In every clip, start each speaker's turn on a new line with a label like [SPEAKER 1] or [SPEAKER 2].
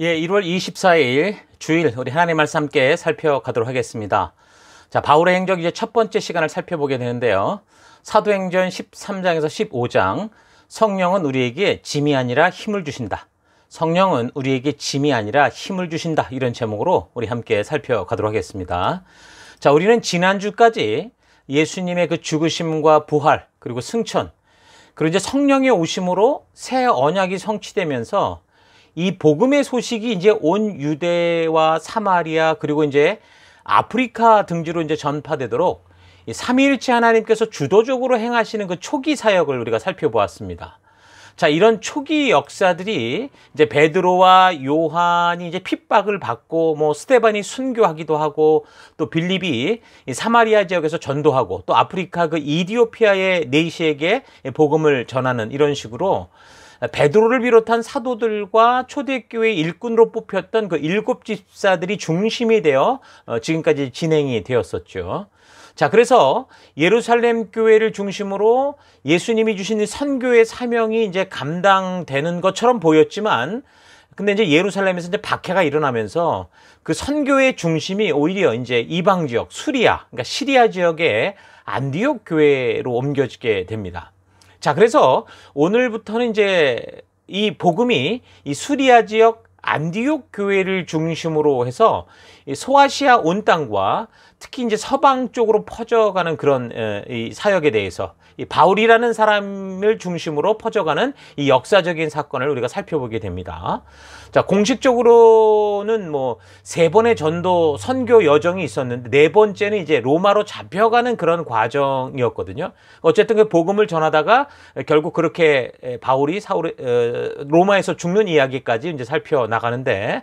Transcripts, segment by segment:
[SPEAKER 1] 예, 1월 24일 주일 우리 하나님 말씀 함께 살펴가도록 하겠습니다. 자, 바울의 행적 이제 첫 번째 시간을 살펴보게 되는데요. 사도행전 13장에서 15장 성령은 우리에게 짐이 아니라 힘을 주신다. 성령은 우리에게 짐이 아니라 힘을 주신다. 이런 제목으로 우리 함께 살펴가도록 하겠습니다. 자, 우리는 지난주까지 예수님의 그 죽으심과 부활 그리고 승천 그리고 이제 성령의 오심으로 새 언약이 성취되면서 이 복음의 소식이 이제 온 유대와 사마리아 그리고 이제 아프리카 등지로 이제 전파되도록 삼위일체 하나님께서 주도적으로 행하시는 그 초기 사역을 우리가 살펴보았습니다. 자, 이런 초기 역사들이 이제 베드로와 요한이 이제 핍박을 받고 뭐 스테반이 순교하기도 하고 또 빌립이 사마리아 지역에서 전도하고 또 아프리카 그 이디오피아의 네이시에게 복음을 전하는 이런 식으로 베드로를 비롯한 사도들과 초대교회 일꾼으로 뽑혔던 그 일곱 집사들이 중심이 되어 어, 지금까지 진행이 되었었죠. 자, 그래서 예루살렘 교회를 중심으로 예수님이 주신 선교의 사명이 이제 감당되는 것처럼 보였지만 근데 이제 예루살렘에서 이제 박해가 일어나면서 그 선교의 중심이 오히려 이제 이방 지역 수리아, 그러니까 시리아 지역의 안디옥 교회로 옮겨지게 됩니다. 자, 그래서 오늘부터는 이제 이 복음이 이 수리아 지역 안디옥 교회를 중심으로 해서 소아시아 온 땅과 특히 이제 서방 쪽으로 퍼져가는 그런 이 사역에 대해서 이 바울이라는 사람을 중심으로 퍼져가는 이 역사적인 사건을 우리가 살펴보게 됩니다. 자, 공식적으로는 뭐 세 번의 전도 선교 여정이 있었는데 네 번째는 이제 로마로 잡혀가는 그런 과정이었거든요. 어쨌든 그 복음을 전하다가 결국 그렇게 바울이 사울 어, 로마에서 죽는 이야기까지 이제 살펴 나가는데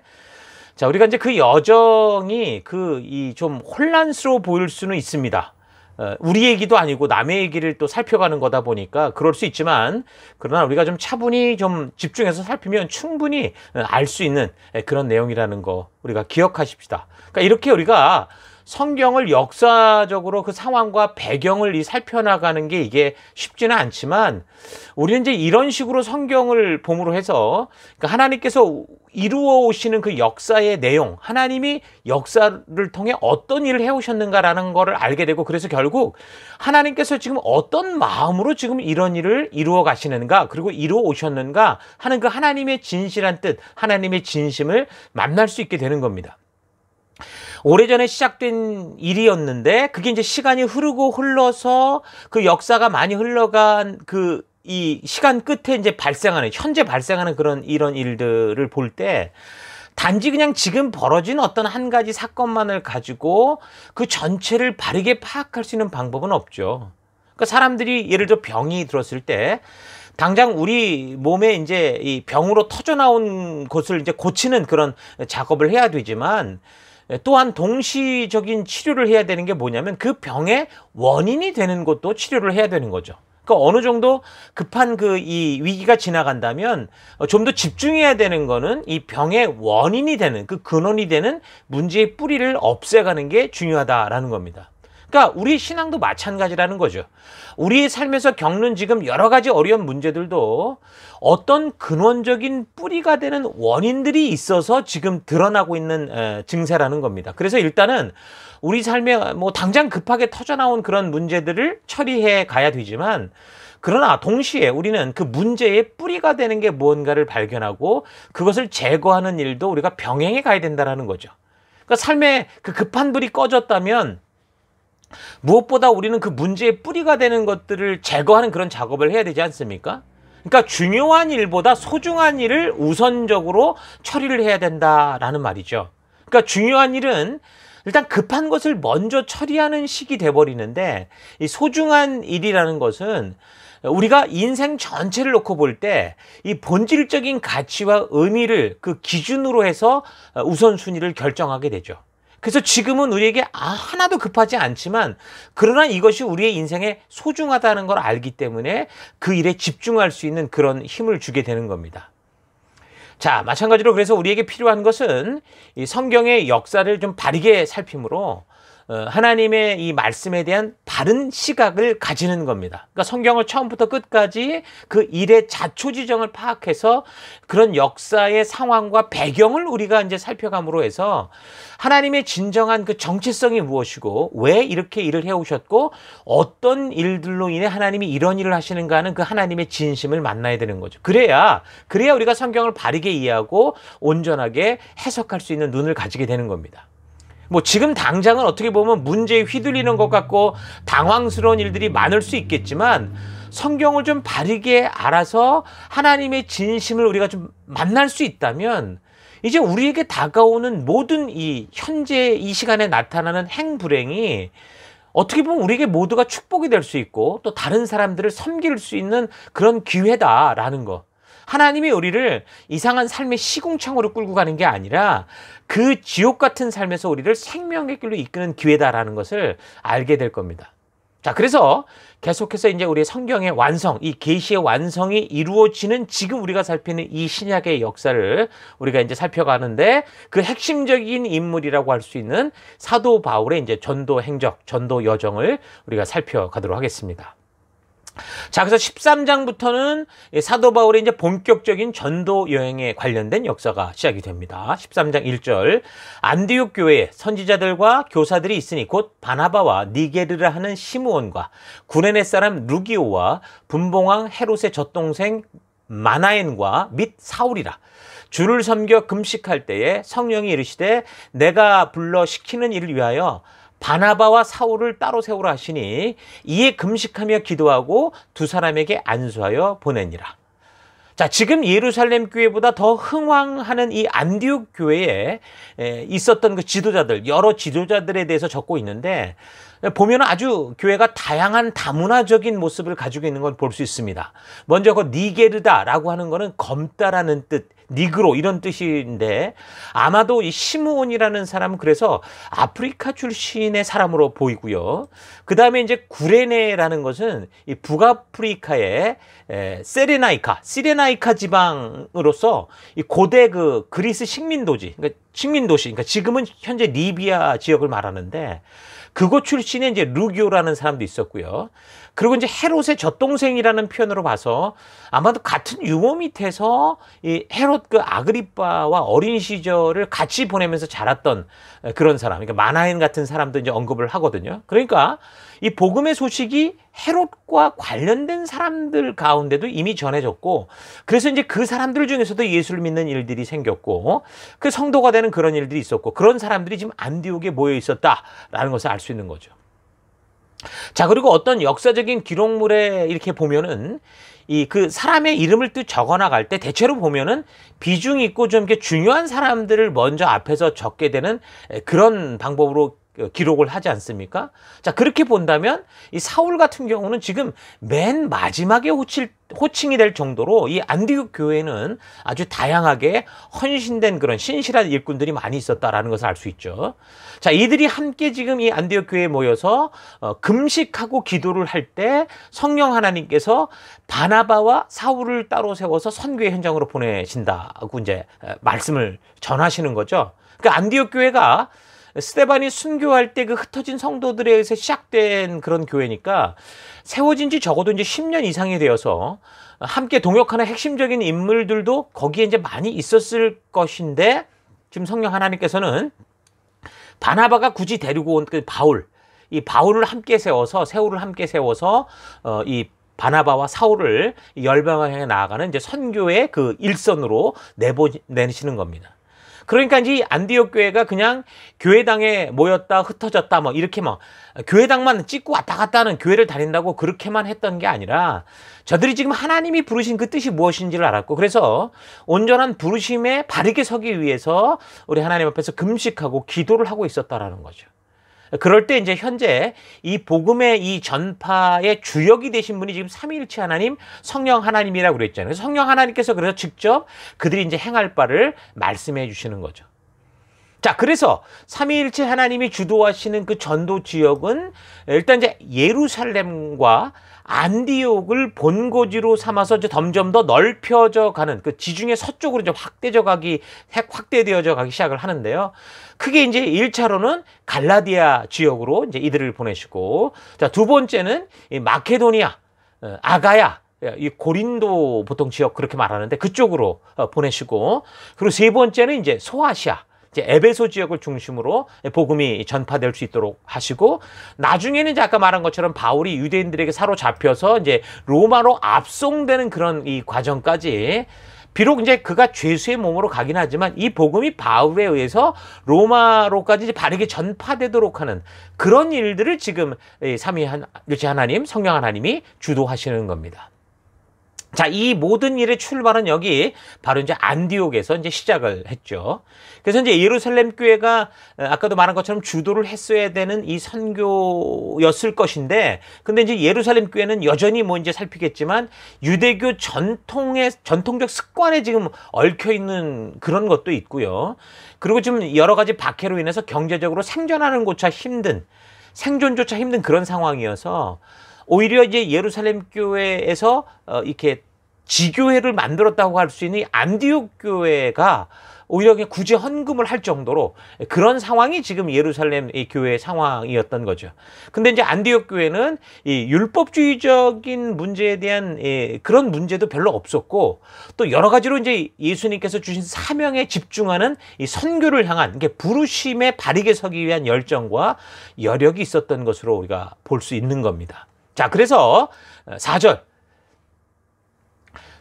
[SPEAKER 1] 자, 우리가 이제 그 여정이 그 이 좀 혼란스러워 보일 수는 있습니다. 어, 우리 얘기도 아니고 남의 얘기를 또 살펴가는 거다 보니까 그럴 수 있지만 그러나 우리가 좀 차분히 좀 집중해서 살피면 충분히 어, 알수 있는 그런 내용이라는 거 우리가 기억하십시다. 그러니까 이렇게 우리가 성경을 역사적으로 그 상황과 배경을 이 살펴나가는 게 이게 쉽지는 않지만 우리는 이제 이런 식으로 성경을 봄으로 해서 그러니까 하나님께서 이루어 오시는 그 역사의 내용, 하나님이 역사를 통해 어떤 일을 해 오셨는가라는 것을 알게 되고 그래서 결국 하나님께서 지금 어떤 마음으로 지금 이런 일을 이루어 가시는가 그리고 이루어 오셨는가 하는 그 하나님의 진실한 뜻, 하나님의 진심을 만날 수 있게 되는 겁니다. 오래전에 시작된 일이었는데 그게 이제 시간이 흐르고 흘러서 그 역사가 많이 흘러간 그 이 시간 끝에 이제 발생하는 현재 발생하는 그런 이런 일들을 볼 때 단지 그냥 지금 벌어진 어떤 한 가지 사건만을 가지고 그 전체를 바르게 파악할 수 있는 방법은 없죠. 그러니까 사람들이 예를 들어 병이 들었을 때 당장 우리 몸에 이제 이 병으로 터져 나온 곳을 이제 고치는 그런 작업을 해야 되지만 예, 또한 동시적인 치료를 해야 되는 게 뭐냐면 그 병의 원인이 되는 것도 치료를 해야 되는 거죠. 그러니까 어느 정도 급한 그 이 위기가 지나간다면 어, 좀더 집중해야 되는 거는 이 병의 원인이 되는 그 근원이 되는 문제의 뿌리를 없애가는 게 중요하다라는 겁니다. 그러니까 우리 신앙도 마찬가지라는 거죠. 우리 삶에서 겪는 지금 여러 가지 어려운 문제들도 어떤 근원적인 뿌리가 되는 원인들이 있어서 지금 드러나고 있는 증세라는 겁니다. 그래서 일단은 우리 삶에 뭐 당장 급하게 터져나온 그런 문제들을 처리해 가야 되지만 그러나 동시에 우리는 그 문제의 뿌리가 되는 게 무언가를 발견하고 그것을 제거하는 일도 우리가 병행해 가야 된다는 거죠. 그러니까 삶에 그 급한 불이 꺼졌다면 무엇보다 우리는 그 문제의 뿌리가 되는 것들을 제거하는 그런 작업을 해야 되지 않습니까? 그러니까 중요한 일보다 소중한 일을 우선적으로 처리를 해야 된다라는 말이죠. 그러니까 중요한 일은 일단 급한 것을 먼저 처리하는 식이 돼버리는데 이 소중한 일이라는 것은 우리가 인생 전체를 놓고 볼 때 이 본질적인 가치와 의미를 그 기준으로 해서 우선순위를 결정하게 되죠. 그래서 지금은 우리에게 아, 하나도 급하지 않지만 그러나 이것이 우리의 인생에 소중하다는 걸 알기 때문에 그 일에 집중할 수 있는 그런 힘을 주게 되는 겁니다. 자, 마찬가지로 그래서 우리에게 필요한 것은 이 성경의 역사를 좀 바르게 살핌으로 어, 하나님의 이 말씀에 대한 바른 시각을 가지는 겁니다. 그러니까 성경을 처음부터 끝까지 그 일의 자초지정을 파악해서 그런 역사의 상황과 배경을 우리가 이제 살펴감으로 해서 하나님의 진정한 그 정체성이 무엇이고 왜 이렇게 일을 해오셨고 어떤 일들로 인해 하나님이 이런 일을 하시는가 하는 그 하나님의 진심을 만나야 되는 거죠. 그래야 그래야 우리가 성경을 바르게 이해하고 온전하게 해석할 수 있는 눈을 가지게 되는 겁니다. 뭐 지금 당장은 어떻게 보면 문제에 휘둘리는 것 같고 당황스러운 일들이 많을 수 있겠지만 성경을 좀 바르게 알아서 하나님의 진심을 우리가 좀 만날 수 있다면 이제 우리에게 다가오는 모든 이 현재 이 시간에 나타나는 행불행이 어떻게 보면 우리에게 모두가 축복이 될 수 있고 또 다른 사람들을 섬길 수 있는 그런 기회다라는 거. 하나님이 우리를 이상한 삶의 시궁창으로 끌고 가는 게 아니라 그 지옥 같은 삶에서 우리를 생명의 길로 이끄는 기회다라는 것을 알게 될 겁니다. 자, 그래서 계속해서 이제 우리 의 성경의 완성, 이 계시의 완성이 이루어지는 지금 우리가 살피는 이 신약의 역사를 우리가 이제 살펴가는데 그 핵심적인 인물이라고 할 수 있는 사도 바울의 이제 전도 행적, 전도 여정을 우리가 살펴가도록 하겠습니다. 자, 그래서 13장부터는 사도 바울의 이제 본격적인 전도 여행에 관련된 역사가 시작이 됩니다. 13장 1절. 안디옥 교회에 선지자들과 교사들이 있으니 곧 바나바와 니게르라 하는 시므온과 구레네 사람 루기오와 분봉왕 헤롯의 젖동생 마나엔과 및 사울이라. 주를 섬겨 금식할 때에 성령이 이르시되 내가 불러 시키는 일을 위하여 바나바와 사울을 따로 세우라 하시니 이에 금식하며 기도하고 두 사람에게 안수하여 보내니라. 자, 지금 예루살렘 교회보다 더 흥황하는 이 안디옥 교회에 있었던 그 지도자들, 여러 지도자들에 대해서 적고 있는데 보면 아주 교회가 다양한 다문화적인 모습을 가지고 있는 걸 볼 수 있습니다. 먼저 그 니게르다라고 하는 거는 검다라는 뜻, 니그로 이런 뜻인데 아마도 이 시므온이라는 사람 그래서 아프리카 출신의 사람으로 보이고요. 그 다음에 이제 구레네라는 것은 이 북아프리카의 세레나이카, 시레나이카 지방으로서 이 고대 그 그리스 식민도지, 그러니까 식민도시, 그러니까 지금은 현재 리비아 지역을 말하는데 그곳 출신의 이제 루기오라는 사람도 있었고요. 그리고 이제 헤롯의 젖동생이라는 표현으로 봐서 아마도 같은 유모 밑에서 이 헤롯 그 아그리빠와 어린 시절을 같이 보내면서 자랐던 그런 사람, 그러니까 마나인 같은 사람도 이제 언급을 하거든요. 그러니까 이 복음의 소식이 헤롯과 관련된 사람들 가운데도 이미 전해졌고 그래서 이제 그 사람들 중에서도 예수를 믿는 일들이 생겼고 그 성도가 되는 그런 일들이 있었고 그런 사람들이 지금 안디옥에 모여 있었다라는 것을 알 수 있는 거죠. 자, 그리고 어떤 역사적인 기록물에 이렇게 보면은 이 그 사람의 이름을 또 적어 나갈 때 대체로 보면은 비중 있고 좀 이렇게 중요한 사람들을 먼저 앞에서 적게 되는 그런 방법으로 그 기록을 하지 않습니까? 자, 그렇게 본다면 이 사울 같은 경우는 지금 맨 마지막에 호칠, 호칭이 될 정도로 이 안디옥 교회는 아주 다양하게 헌신된 그런 신실한 일꾼들이 많이 있었다라는 것을 알 수 있죠. 자, 이들이 함께 지금 이 안디옥 교회에 모여서 어, 금식하고 기도를 할 때 성령 하나님께서 바나바와 사울을 따로 세워서 선교의 현장으로 보내신다고 이제 말씀을 전하시는 거죠. 그러니까 안디옥 교회가 스테반이 순교할 때 그 흩어진 성도들에 의해서 시작된 그런 교회니까 세워진 지 적어도 이제 10년 이상이 되어서 함께 동역하는 핵심적인 인물들도 거기에 이제 많이 있었을 것인데 지금 성령 하나님께서는 바나바가 굳이 데리고 온 그 바울 이 바울을 함께 세워서 세울을 함께 세워서 어, 이 바나바와 사울을 열방을 향해 나아가는 이제 선교의 그 일선으로 내보 내시는 겁니다. 그러니까 이제 안디옥 교회가 그냥 교회당에 모였다 흩어졌다 뭐 이렇게 막 뭐 교회당만 찍고 왔다 갔다 하는 교회를 다닌다고 그렇게만 했던 게 아니라 저들이 지금 하나님이 부르신 그 뜻이 무엇인지를 알았고 그래서 온전한 부르심에 바르게 서기 위해서 우리 하나님 앞에서 금식하고 기도를 하고 있었다라는 거죠. 그럴 때 이제 현재 이 복음의 이 전파의 주역이 되신 분이 지금 삼위일체 하나님, 성령 하나님이라고 그랬잖아요. 그래서 성령 하나님께서 그래서 직접 그들이 이제 행할 바를 말씀해 주시는 거죠. 자, 그래서 삼위일체 하나님이 주도하시는 그 전도 지역은 일단 이제 예루살렘과 안디옥을 본고지로 삼아서 이제 점점 더 넓혀져 가는 그 지중해 서쪽으로 이제 확대져 가기 확대되어져 가기 시작을 하는데요. 크게 이제 1차로는 갈라디아 지역으로 이제 이들을 보내시고 자, 두 번째는 이 마케도니아, 어, 아가야 예, 이 고린도 보통 지역 그렇게 말하는데 그쪽으로 어, 보내시고 그리고 세 번째는 이제 소아시아 이제 에베소 지역을 중심으로 복음이 전파될 수 있도록 하시고 나중에는 이제 아까 말한 것처럼 바울이 유대인들에게 사로잡혀서 이제 로마로 압송되는 그런 이 과정까지 비록 이제 그가 죄수의 몸으로 가긴 하지만 이 복음이 바울에 의해서 로마로까지 바르게 전파되도록 하는 그런 일들을 지금 삼위일체 하나님, 성령 하나님이 주도하시는 겁니다. 자, 이 모든 일의 출발은 여기 바로 이제 안디옥에서 이제 시작을 했죠. 그래서 이제 예루살렘 교회가 어, 아까도 말한 것처럼 주도를 했어야 되는 이 선교였을 것인데, 근데 이제 예루살렘 교회는 여전히 뭐 이제 살피겠지만 유대교 전통의 전통적 습관에 지금 얽혀 있는 그런 것도 있고요. 그리고 지금 여러 가지 박해로 인해서 경제적으로 생존하는 곳조차 힘든 생존조차 힘든 그런 상황이어서 오히려 이제 예루살렘 교회에서 어, 이렇게 지교회를 만들었다고 할 수 있는 안디옥 교회가 오히려 그냥 굳이 헌금을 할 정도로 그런 상황이 지금 예루살렘 이 교회의 상황이었던 거죠. 근데 이제 안디옥 교회는 이 율법주의적인 문제에 대한 예, 그런 문제도 별로 없었고 또 여러 가지로 이제 예수님께서 주신 사명에 집중하는 이 선교를 향한 이게 부르심에 바르게 서기 위한 열정과 여력이 있었던 것으로 우리가 볼 수 있는 겁니다. 자, 그래서 4절. 어,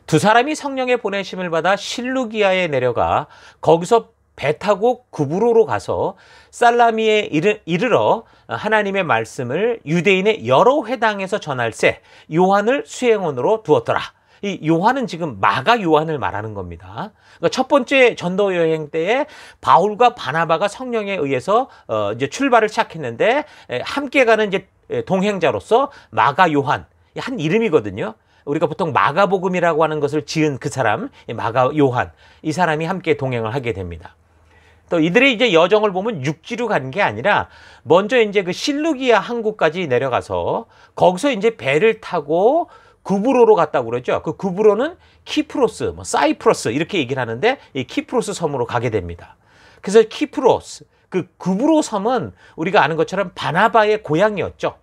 [SPEAKER 1] 두 사람이 성령의 보내심을 받아 실루기아에 내려가 거기서 배 타고 구부로로 가서 살라미에 이르러 하나님의 말씀을 유대인의 여러 회당에서 전할세 요한을 수행원으로 두었더라. 이 요한은 지금 마가 요한을 말하는 겁니다. 그러니까 첫 번째 전도 여행 때에 바울과 바나바가 성령에 의해서 어 이제 출발을 시작했는데 함께 가는 이제 예, 동행자로서 마가 요한 한 이름이거든요. 우리가 보통 마가복음이라고 하는 것을 지은 그 사람, 마가 요한 이 사람이 함께 동행을 하게 됩니다. 또 이들의 이제 여정을 보면 육지로 간게 아니라 먼저 이제 그 실루기아 항구까지 내려가서 거기서 이제 배를 타고 구브로로 갔다고 그러죠. 그 구브로는 키프로스, 뭐 사이프러스 이렇게 얘기를 하는데 이 키프로스 섬으로 가게 됩니다. 그래서 키프로스 그 구브로 섬은 우리가 아는 것처럼 바나바의 고향이었죠.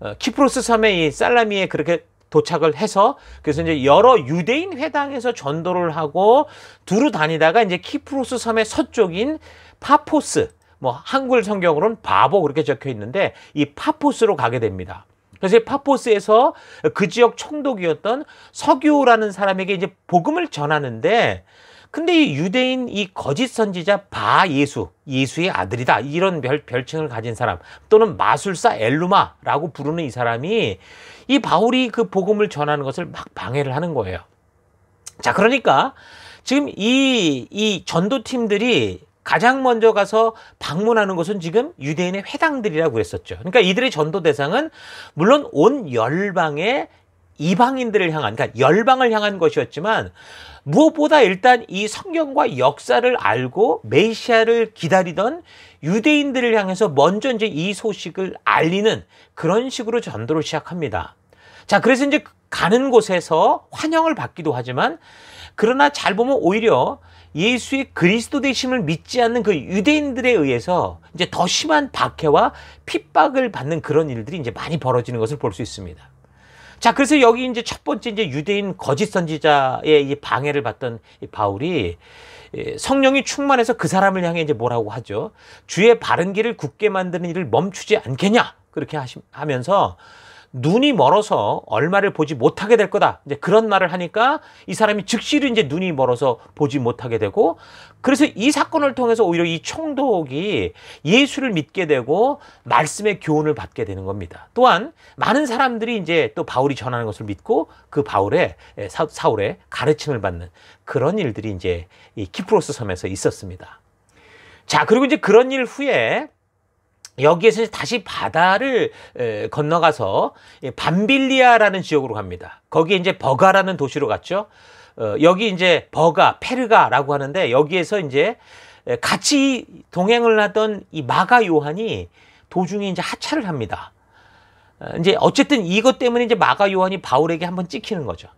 [SPEAKER 1] 어, 키프로스 섬의 이 살라미에 그렇게 도착을 해서 그래서 이제 여러 유대인 회당에서 전도를 하고 두루 다니다가 이제 키프로스 섬의 서쪽인 파포스 뭐 한글 성경으로는 바보 그렇게 적혀 있는데 이 파포스로 가게 됩니다. 그래서 파포스에서 그 지역 총독이었던 석유라는 사람에게 이제 복음을 전하는데 근데 이 유대인 이 거짓 선지자 바 예수, 예수의 아들이다. 이런 별, 별칭을 가진 사람 또는 마술사 엘루마라고 부르는 이 사람이 이 바울이 그 복음을 전하는 것을 막 방해를 하는 거예요. 자, 그러니까 지금 이, 이 전도팀들이 가장 먼저 가서 방문하는 곳은 지금 유대인의 회당들이라고 했었죠 그러니까 이들의 전도 대상은 물론 온 열방의 이방인들을 향한, 그러니까 열방을 향한 것이었지만 무엇보다 일단 이 성경과 역사를 알고 메시아를 기다리던 유대인들을 향해서 먼저 이제 이 소식을 알리는 그런 식으로 전도를 시작합니다. 자, 그래서 이제 가는 곳에서 환영을 받기도 하지만 그러나 잘 보면 오히려 예수의 그리스도 되심을 믿지 않는 그 유대인들에 의해서 이제 더 심한 박해와 핍박을 받는 그런 일들이 이제 많이 벌어지는 것을 볼 수 있습니다. 자, 그래서 여기 이제 첫 번째 이제 유대인 거짓 선지자의 이 방해를 받던 이 바울이 예, 성령이 충만해서 그 사람을 향해 이제 뭐라고 하죠? 주의 바른 길을 굳게 만드는 일을 멈추지 않겠냐? 그렇게 하시, 하면서 눈이 멀어서 얼마를 보지 못하게 될 거다. 이제 그런 말을 하니까 이 사람이 즉시로 이제 눈이 멀어서 보지 못하게 되고 그래서 이 사건을 통해서 오히려 이 총독이 예수를 믿게 되고 말씀의 교훈을 받게 되는 겁니다. 또한 많은 사람들이 이제 또 바울이 전하는 것을 믿고 그 바울의 사울의 가르침을 받는 그런 일들이 이제 이 키프로스 섬에서 있었습니다. 자, 그리고 이제 그런 일 후에 여기에서 다시 바다를 건너가서 반빌리아라는 예, 지역으로 갑니다. 거기에 이제 버가라는 도시로 갔죠. 어, 여기 이제 버가, 페르가라고 하는데 여기에서 이제 같이 동행을 하던 이 마가 요한이 도중에 이제 하차를 합니다. 어, 이제 어쨌든 이것 때문에 이제 마가 요한이 바울에게 한번 찍히는 거죠.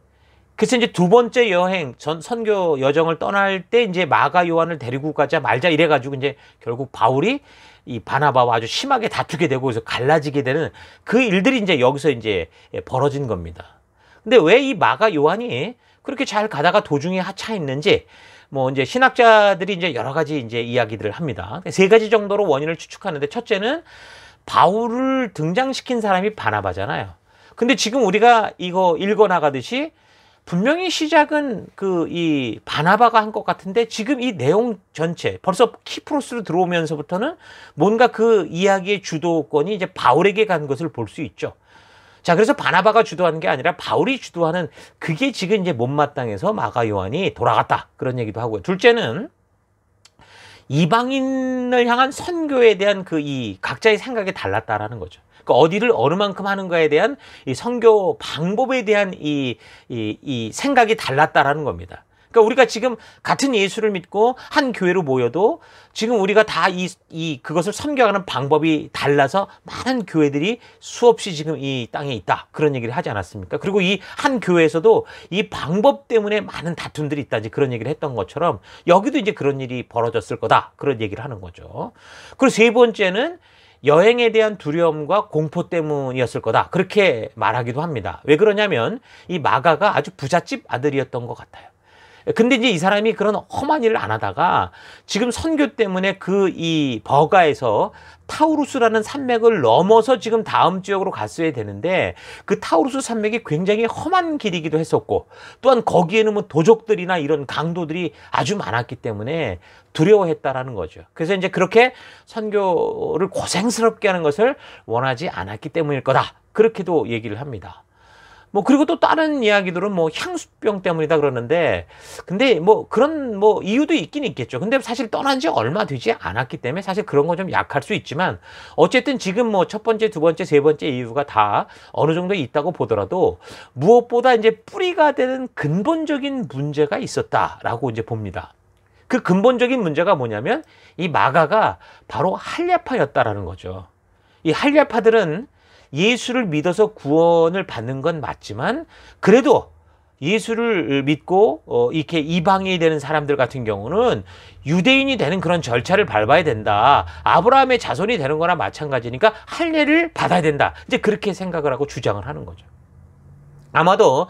[SPEAKER 1] 그래서 이제 두 번째 여행 전 선교 여정을 떠날 때 이제 마가 요한을 데리고 가자 말자 이래가지고 이제 결국 바울이 이 바나바와 아주 심하게 다투게 되고 그래서 갈라지게 되는 그 일들이 이제 여기서 이제 벌어진 겁니다. 근데 왜 이 마가 요한이 그렇게 잘 가다가 도중에 하차했는지 뭐 이제 신학자들이 이제 여러 가지 이제 이야기들을 합니다. 세 가지 정도로 원인을 추측하는데 첫째는 바울을 등장시킨 사람이 바나바잖아요. 근데 지금 우리가 이거 읽어 나가듯이 분명히 시작은 그 이 바나바가 한 것 같은데 지금 이 내용 전체 벌써 키프로스로 들어오면서부터는 뭔가 그 이야기의 주도권이 이제 바울에게 간 것을 볼 수 있죠. 자, 그래서 바나바가 주도하는 게 아니라 바울이 주도하는 그게 지금 이제 못마땅해서 마가 요한이 돌아갔다. 그런 얘기도 하고요. 둘째는 이방인을 향한 선교에 대한 그 이 각자의 생각이 달랐다라는 거죠. 그 어디를 어느만큼 하는가에 대한 이 선교 방법에 대한 이, 이, 이 생각이 달랐다라는 겁니다. 그러니까 우리가 지금 같은 예수를 믿고 한 교회로 모여도 지금 우리가 다이이 그것을 섬겨가는 방법이 달라서 많은 교회들이 수없이 지금 이 땅에 있다 그런 얘기를 하지 않았습니까? 그리고 이 한 교회에서도 이 방법 때문에 많은 다툼들이 있다지 그런 얘기를 했던 것처럼 여기도 이제 그런 일이 벌어졌을 거다 그런 얘기를 하는 거죠. 그리고 세 번째는 여행에 대한 두려움과 공포 때문이었을 거다. 그렇게 말하기도 합니다. 왜 그러냐면 이 마가가 아주 부잣집 아들이었던 것 같아요. 근데 이제 이 사람이 그런 험한 일을 안 하다가 지금 선교 때문에 그 이 버가에서 타우루스라는 산맥을 넘어서 지금 다음 지역으로 갔어야 되는데 그 타우루스 산맥이 굉장히 험한 길이기도 했었고 또한 거기에는 뭐 도적들이나 이런 강도들이 아주 많았기 때문에 두려워했다라는 거죠. 그래서 이제 그렇게 선교를 고생스럽게 하는 것을 원하지 않았기 때문일 거다. 그렇게도 얘기를 합니다. 뭐 그리고 또 다른 이야기들은 뭐 향수병 때문이다 그러는데 근데 뭐 그런 뭐 이유도 있긴 있겠죠. 근데 사실 떠난 지 얼마 되지 않았기 때문에 사실 그런 건 좀 약할 수 있지만 어쨌든 지금 뭐 첫 번째, 두 번째, 세 번째 이유가 다 어느 정도 있다고 보더라도 무엇보다 이제 뿌리가 되는 근본적인 문제가 있었다라고 이제 봅니다. 그 근본적인 문제가 뭐냐면 이 마가가 바로 한례파였다라는 거죠. 이한례파들은 예수를 믿어서 구원을 받는 건 맞지만 그래도 예수를 믿고 어, 이렇게 이방인이 되는 사람들 같은 경우는 유대인이 되는 그런 절차를 밟아야 된다. 아브라함의 자손이 되는 거나 마찬가지니까 할례를 받아야 된다. 이제 그렇게 생각을 하고 주장을 하는 거죠. 아마도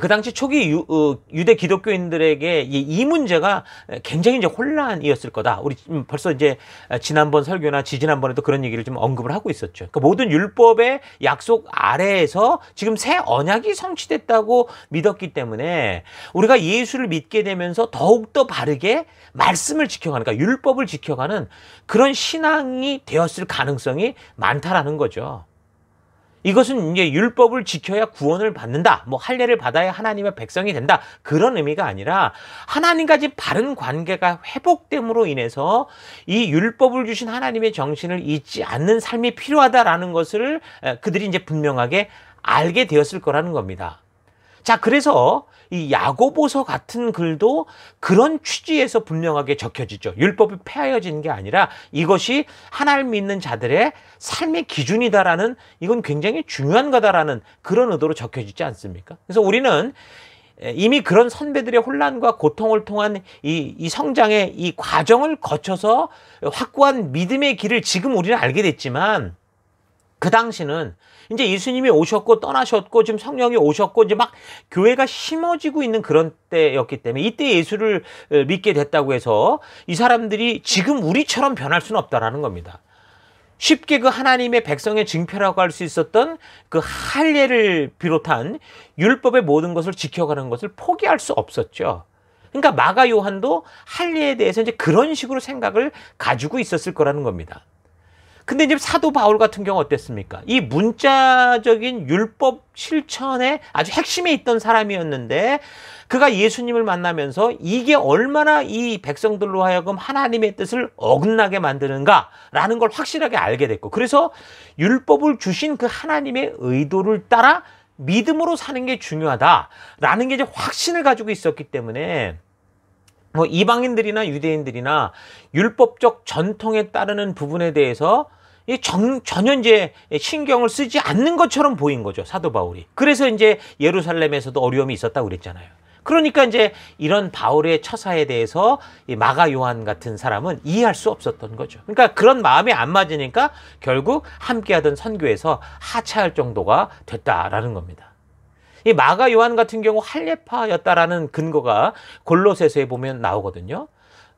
[SPEAKER 1] 그 당시 초기 유, 어, 유대 기독교인들에게 이, 이 문제가 굉장히 이제 혼란이었을 거다. 우리 벌써 이제 지난번 설교나 지지난번에도 그런 얘기를 좀 언급을 하고 있었죠. 그러니까 모든 율법의 약속 아래에서 지금 새 언약이 성취됐다고 믿었기 때문에 우리가 예수를 믿게 되면서 더욱더 바르게 말씀을 지켜가는, 니까 그러니까 율법을 지켜가는 그런 신앙이 되었을 가능성이 많다라는 거죠. 이것은 이제 율법을 지켜야 구원을 받는다. 뭐 할례를 받아야 하나님의 백성이 된다. 그런 의미가 아니라 하나님까지 바른 관계가 회복됨으로 인해서 이 율법을 주신 하나님의 정신을 잊지 않는 삶이 필요하다라는 것을 그들이 이제 분명하게 알게 되었을 거라는 겁니다. 자, 그래서 이 야고보서 같은 글도 그런 취지에서 분명하게 적혀지죠. 율법이 폐하여지는 게 아니라 이것이 하나를 믿는 자들의 삶의 기준이다라는 이건 굉장히 중요한 거다라는 그런 의도로 적혀지지 않습니까? 그래서 우리는 이미 그런 선배들의 혼란과 고통을 통한 이, 이 성장의 이 과정을 거쳐서 확고한 믿음의 길을 지금 우리는 알게 됐지만 그 당시는 이제 예수님이 오셨고 떠나셨고 지금 성령이 오셨고 이제 막 교회가 심어지고 있는 그런 때였기 때문에 이때 예수를 믿게 됐다고 해서 이 사람들이 지금 우리처럼 변할 수는 없다라는 겁니다. 쉽게 그 하나님의 백성의 증표라고 할 수 있었던 그 할례를 비롯한 율법의 모든 것을 지켜가는 것을 포기할 수 없었죠. 그러니까 마가 요한도 할례에 대해서 이제 그런 식으로 생각을 가지고 있었을 거라는 겁니다. 근데 이제 사도 바울 같은 경우 어땠습니까? 이 문자적인 율법 실천에 아주 핵심에 있던 사람이었는데 그가 예수님을 만나면서 이게 얼마나 이 백성들로 하여금 하나님의 뜻을 어긋나게 만드는가라는 걸 확실하게 알게 됐고 그래서 율법을 주신 그 하나님의 의도를 따라 믿음으로 사는 게 중요하다라는 게 이제 확신을 가지고 있었기 때문에 뭐 이방인들이나 유대인들이나 율법적 전통에 따르는 부분에 대해서 정, 전혀 이제 신경을 쓰지 않는 것처럼 보인 거죠. 사도 바울이. 그래서 이제 예루살렘에서도 어려움이 있었다고 그랬잖아요. 그러니까 이제 이런 바울의 처사에 대해서 이 마가 요한 같은 사람은 이해할 수 없었던 거죠. 그러니까 그런 마음이 안 맞으니까 결국 함께하던 선교에서 하차할 정도가 됐다라는 겁니다. 이 마가 요한 같은 경우 할례파였다라는 근거가 골로새서에 보면 나오거든요.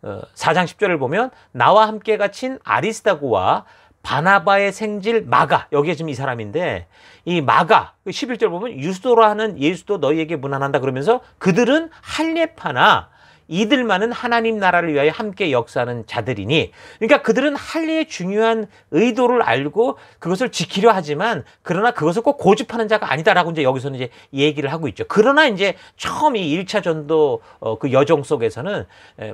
[SPEAKER 1] 4장 어, 10절을 보면 나와 함께 갇힌 아리스타고와 바나바의 생질 마가 여기에 지금 이 사람인데 이 마가 11절 그 보면 유스도라 하는 예수도 너희에게 무난한다 그러면서 그들은 할례파나 이들만은 하나님 나라를 위하여 함께 역사하는 자들이니 그러니까 그들은 할례의 중요한 의도를 알고 그것을 지키려 하지만 그러나 그것을 꼭 고집하는 자가 아니다라고 이제 여기서는 이제 얘기를 하고 있죠. 그러나 이제 처음 이1차 전도 어, 그 여정 속에서는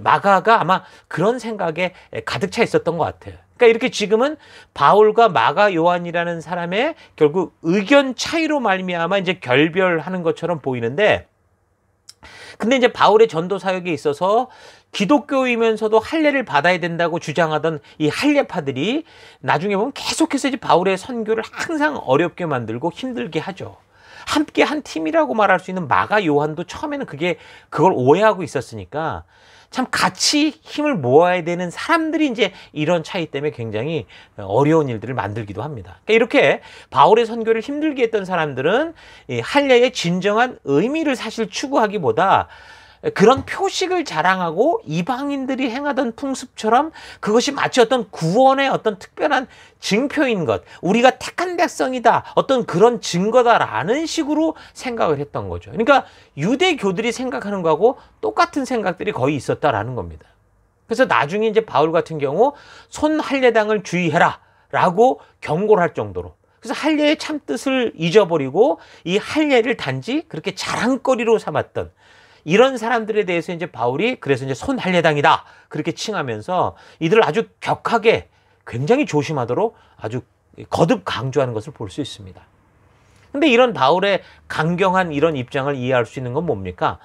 [SPEAKER 1] 마가가 아마 그런 생각에 가득 차 있었던 것 같아요. 그러니까 이렇게 지금은 바울과 마가 요한이라는 사람의 결국 의견 차이로 말미암아 이제 결별하는 것처럼 보이는데 근데 이제 바울의 전도 사역에 있어서 기독교이면서도 할례를 받아야 된다고 주장하던 이 할례파들이 나중에 보면 계속해서 이제 바울의 선교를 항상 어렵게 만들고 힘들게 하죠. 함께 한 팀이라고 말할 수 있는 마가 요한도 처음에는 그게 그걸 오해하고 있었으니까 참 같이 힘을 모아야 되는 사람들이 이제 이런 차이 때문에 굉장히 어려운 일들을 만들기도 합니다. 그러니까 이렇게 바울의 선교를 힘들게 했던 사람들은 이 할례의 진정한 의미를 사실 추구하기보다 그런 표식을 자랑하고 이방인들이 행하던 풍습처럼 그것이 마치 어떤 구원의 어떤 특별한 증표인 것, 우리가 택한 백성이다, 어떤 그런 증거다라는 식으로 생각을 했던 거죠. 그러니까 유대교들이 생각하는 거하고 똑같은 생각들이 거의 있었다라는 겁니다. 그래서 나중에 이제 바울 같은 경우 손 할례당을 주의해라 라고 경고를 할 정도로 그래서 할례의 참뜻을 잊어버리고 이 할례를 단지 그렇게 자랑거리로 삼았던 이런 사람들에 대해서 이제 바울이 그래서 이제 손할례당이다 그렇게 칭하면서 이들을 아주 격하게 굉장히 조심하도록 아주 거듭 강조하는 것을 볼 수 있습니다. 근데 이런 바울의 강경한 이런 입장을 이해할 수 있는 건 뭡니까?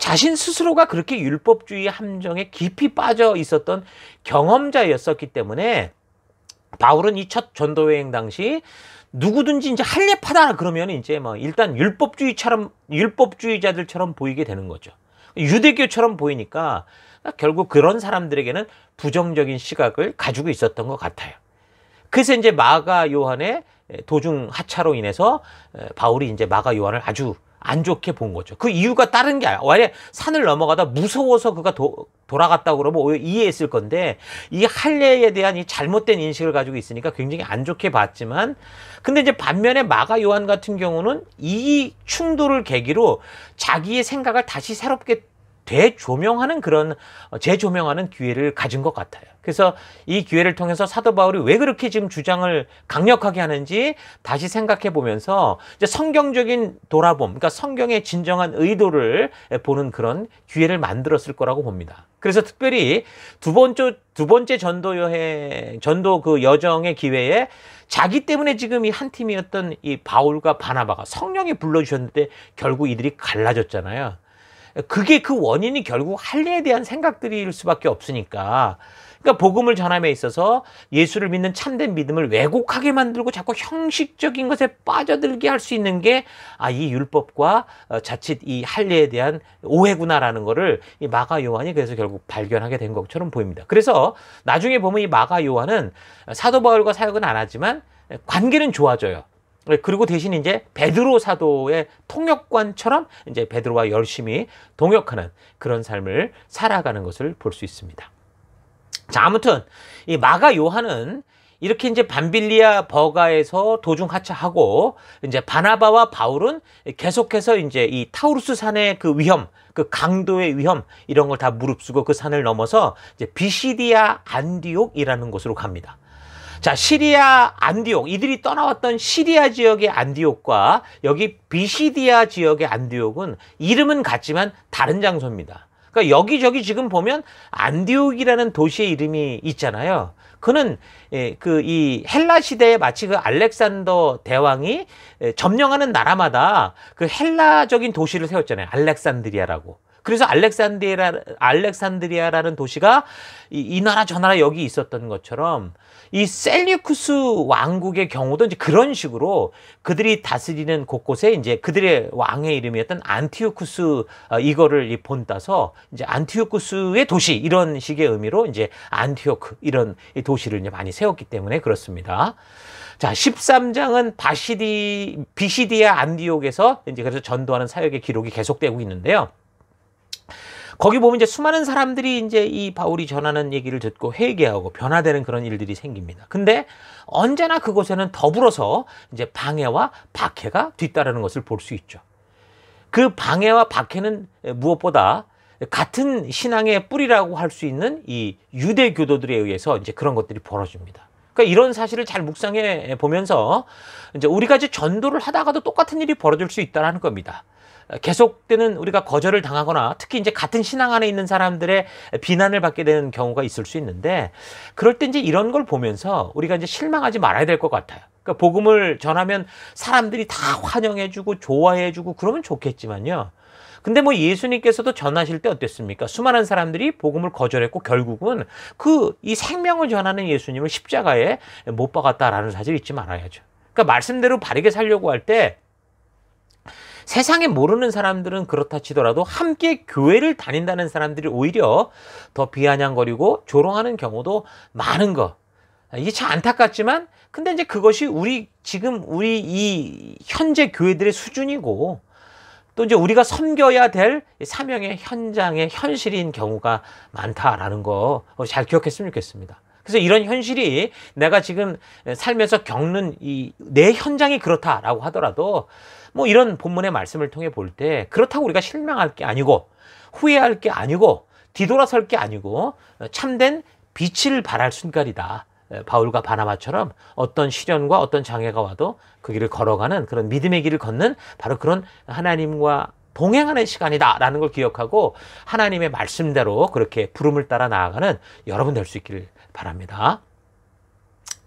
[SPEAKER 1] 자신 스스로가 그렇게 율법주의 함정에 깊이 빠져 있었던 경험자였었기 때문에 바울은 이 첫 전도여행 당시 누구든지 이제 할례파다 그러면 이제 뭐 일단 율법주의처럼 율법주의자들처럼 보이게 되는 거죠. 유대교처럼 보이니까 결국 그런 사람들에게는 부정적인 시각을 가지고 있었던 것 같아요. 그래서 이제 마가 요한의 도중 하차로 인해서 바울이 이제 마가 요한을 아주 안 좋게 본 거죠. 그 이유가 다른 게 아니라 만약 산을 넘어가다 무서워서 그가 도, 돌아갔다 그러면 오히려 이해했을 건데 이 할례에 대한 이 잘못된 인식을 가지고 있으니까 굉장히 안 좋게 봤지만 근데 이제 반면에 마가 요한 같은 경우는 이 충돌을 계기로 자기의 생각을 다시 새롭게 되조명하는 그런 어, 재조명하는 기회를 가진 것 같아요. 그래서 이 기회를 통해서 사도 바울이 왜 그렇게 지금 주장을 강력하게 하는지 다시 생각해 보면서 이제 성경적인 돌아봄, 그러니까 성경의 진정한 의도를 보는 그런 기회를 만들었을 거라고 봅니다. 그래서 특별히 두 번째 두 번째 전도 여행 전도 그 여정의 기회에 자기 때문에 지금 이 한 팀이었던 이 바울과 바나바가 성령이 불러 주셨는데 결국 이들이 갈라졌잖아요. 그게 그 원인이 결국 할례에 대한 생각들일 수밖에 없으니까 그러니까 복음을 전함에 있어서 예수를 믿는 참된 믿음을 왜곡하게 만들고 자꾸 형식적인 것에 빠져들게 할 수 있는 게 아 이 율법과 어, 자칫 이 할례에 대한 오해구나라는 거를 이 마가 요한이 그래서 결국 발견하게 된 것처럼 보입니다. 그래서 나중에 보면 이 마가 요한은 사도 바울과 사역은 안 하지만 관계는 좋아져요. 예, 그리고 대신 이제 베드로 사도의 통역관처럼 이제 베드로와 열심히 동역하는 그런 삶을 살아가는 것을 볼 수 있습니다. 자, 아무튼 이 마가 요한은 이렇게 이제 반빌리아 버가에서 도중 하차하고 이제 바나바와 바울은 계속해서 이제 이 타우루스 산의 그 위험, 그 강도의 위험 이런 걸 다 무릅쓰고 그 산을 넘어서 이제 비시디아 안디옥이라는 곳으로 갑니다. 자, 시리아 안디옥 이들이 떠나왔던 시리아 지역의 안디옥과 여기 비시디아 지역의 안디옥은 이름은 같지만 다른 장소입니다. 그러니까 여기저기 지금 보면 안디옥이라는 도시의 이름이 있잖아요. 그는 예, 그이 헬라 시대에 마치 그 알렉산더 대왕이 예, 점령하는 나라마다 그 헬라적인 도시를 세웠잖아요. 알렉산드리아라고. 그래서 알렉산드리아, 알렉산드리아라는 도시가 이, 이 나라 저 나라 여기 있었던 것처럼 이 셀류쿠스 왕국의 경우도 이제 그런 식으로 그들이 다스리는 곳곳에 이제 그들의 왕의 이름이었던 안티오쿠스 어, 이거를 이 본따서 이제 안티오쿠스의 도시 이런 식의 의미로 이제 안티오크 이런 이 도시를 이제 많이 세웠기 때문에 그렇습니다. 자, 13장은 바시디 비시디아 안디옥에서 이제 그래서 전도하는 사역의 기록이 계속되고 있는데요. 거기 보면 이제 수많은 사람들이 이제 이 바울이 전하는 얘기를 듣고 회개하고 변화되는 그런 일들이 생깁니다. 근데 언제나 그곳에는 더불어서 이제 방해와 박해가 뒤따르는 것을 볼 수 있죠. 그 방해와 박해는 무엇보다 같은 신앙의 뿌리라고 할 수 있는 이 유대교도들에 의해서 이제 그런 것들이 벌어집니다. 그러니까 이런 사실을 잘 묵상해 보면서 이제 우리가 이제 전도를 하다가도 똑같은 일이 벌어질 수 있다는 겁니다. 계속되는 우리가 거절을 당하거나 특히 이제 같은 신앙 안에 있는 사람들의 비난을 받게 되는 경우가 있을 수 있는데 그럴 때 이제 이런 걸 보면서 우리가 이제 실망하지 말아야 될 것 같아요. 그러니까 복음을 전하면 사람들이 다 환영해주고 좋아해주고 그러면 좋겠지만요. 근데 뭐 예수님께서도 전하실 때 어땠습니까? 수많은 사람들이 복음을 거절했고 결국은 그 이 생명을 전하는 예수님을 십자가에 못 박았다라는 사실을 잊지 말아야죠. 그러니까 말씀대로 바르게 살려고 할때 세상에 모르는 사람들은 그렇다 치더라도 함께 교회를 다닌다는 사람들이 오히려 더 비아냥거리고 조롱하는 경우도 많은 거. 이게 참 안타깝지만 근데 이제 그것이 우리 지금 우리 이 현재 교회들의 수준이고 또 이제 우리가 섬겨야 될 사명의 현장의 현실인 경우가 많다라는 거 잘 기억했으면 좋겠습니다. 그래서 이런 현실이 내가 지금 살면서 겪는 이 내 현장이 그렇다라고 하더라도 뭐 이런 본문의 말씀을 통해 볼 때 그렇다고 우리가 실망할 게 아니고 후회할 게 아니고 뒤돌아설 게 아니고 참된 빛을 발할 순간이다. 바울과 바나마처럼 어떤 시련과 어떤 장애가 와도 그 길을 걸어가는 그런 믿음의 길을 걷는 바로 그런 하나님과 동행하는 시간이다라는 걸 기억하고 하나님의 말씀대로 그렇게 부름을 따라 나아가는 여러분 될 수 있기를 바랍니다.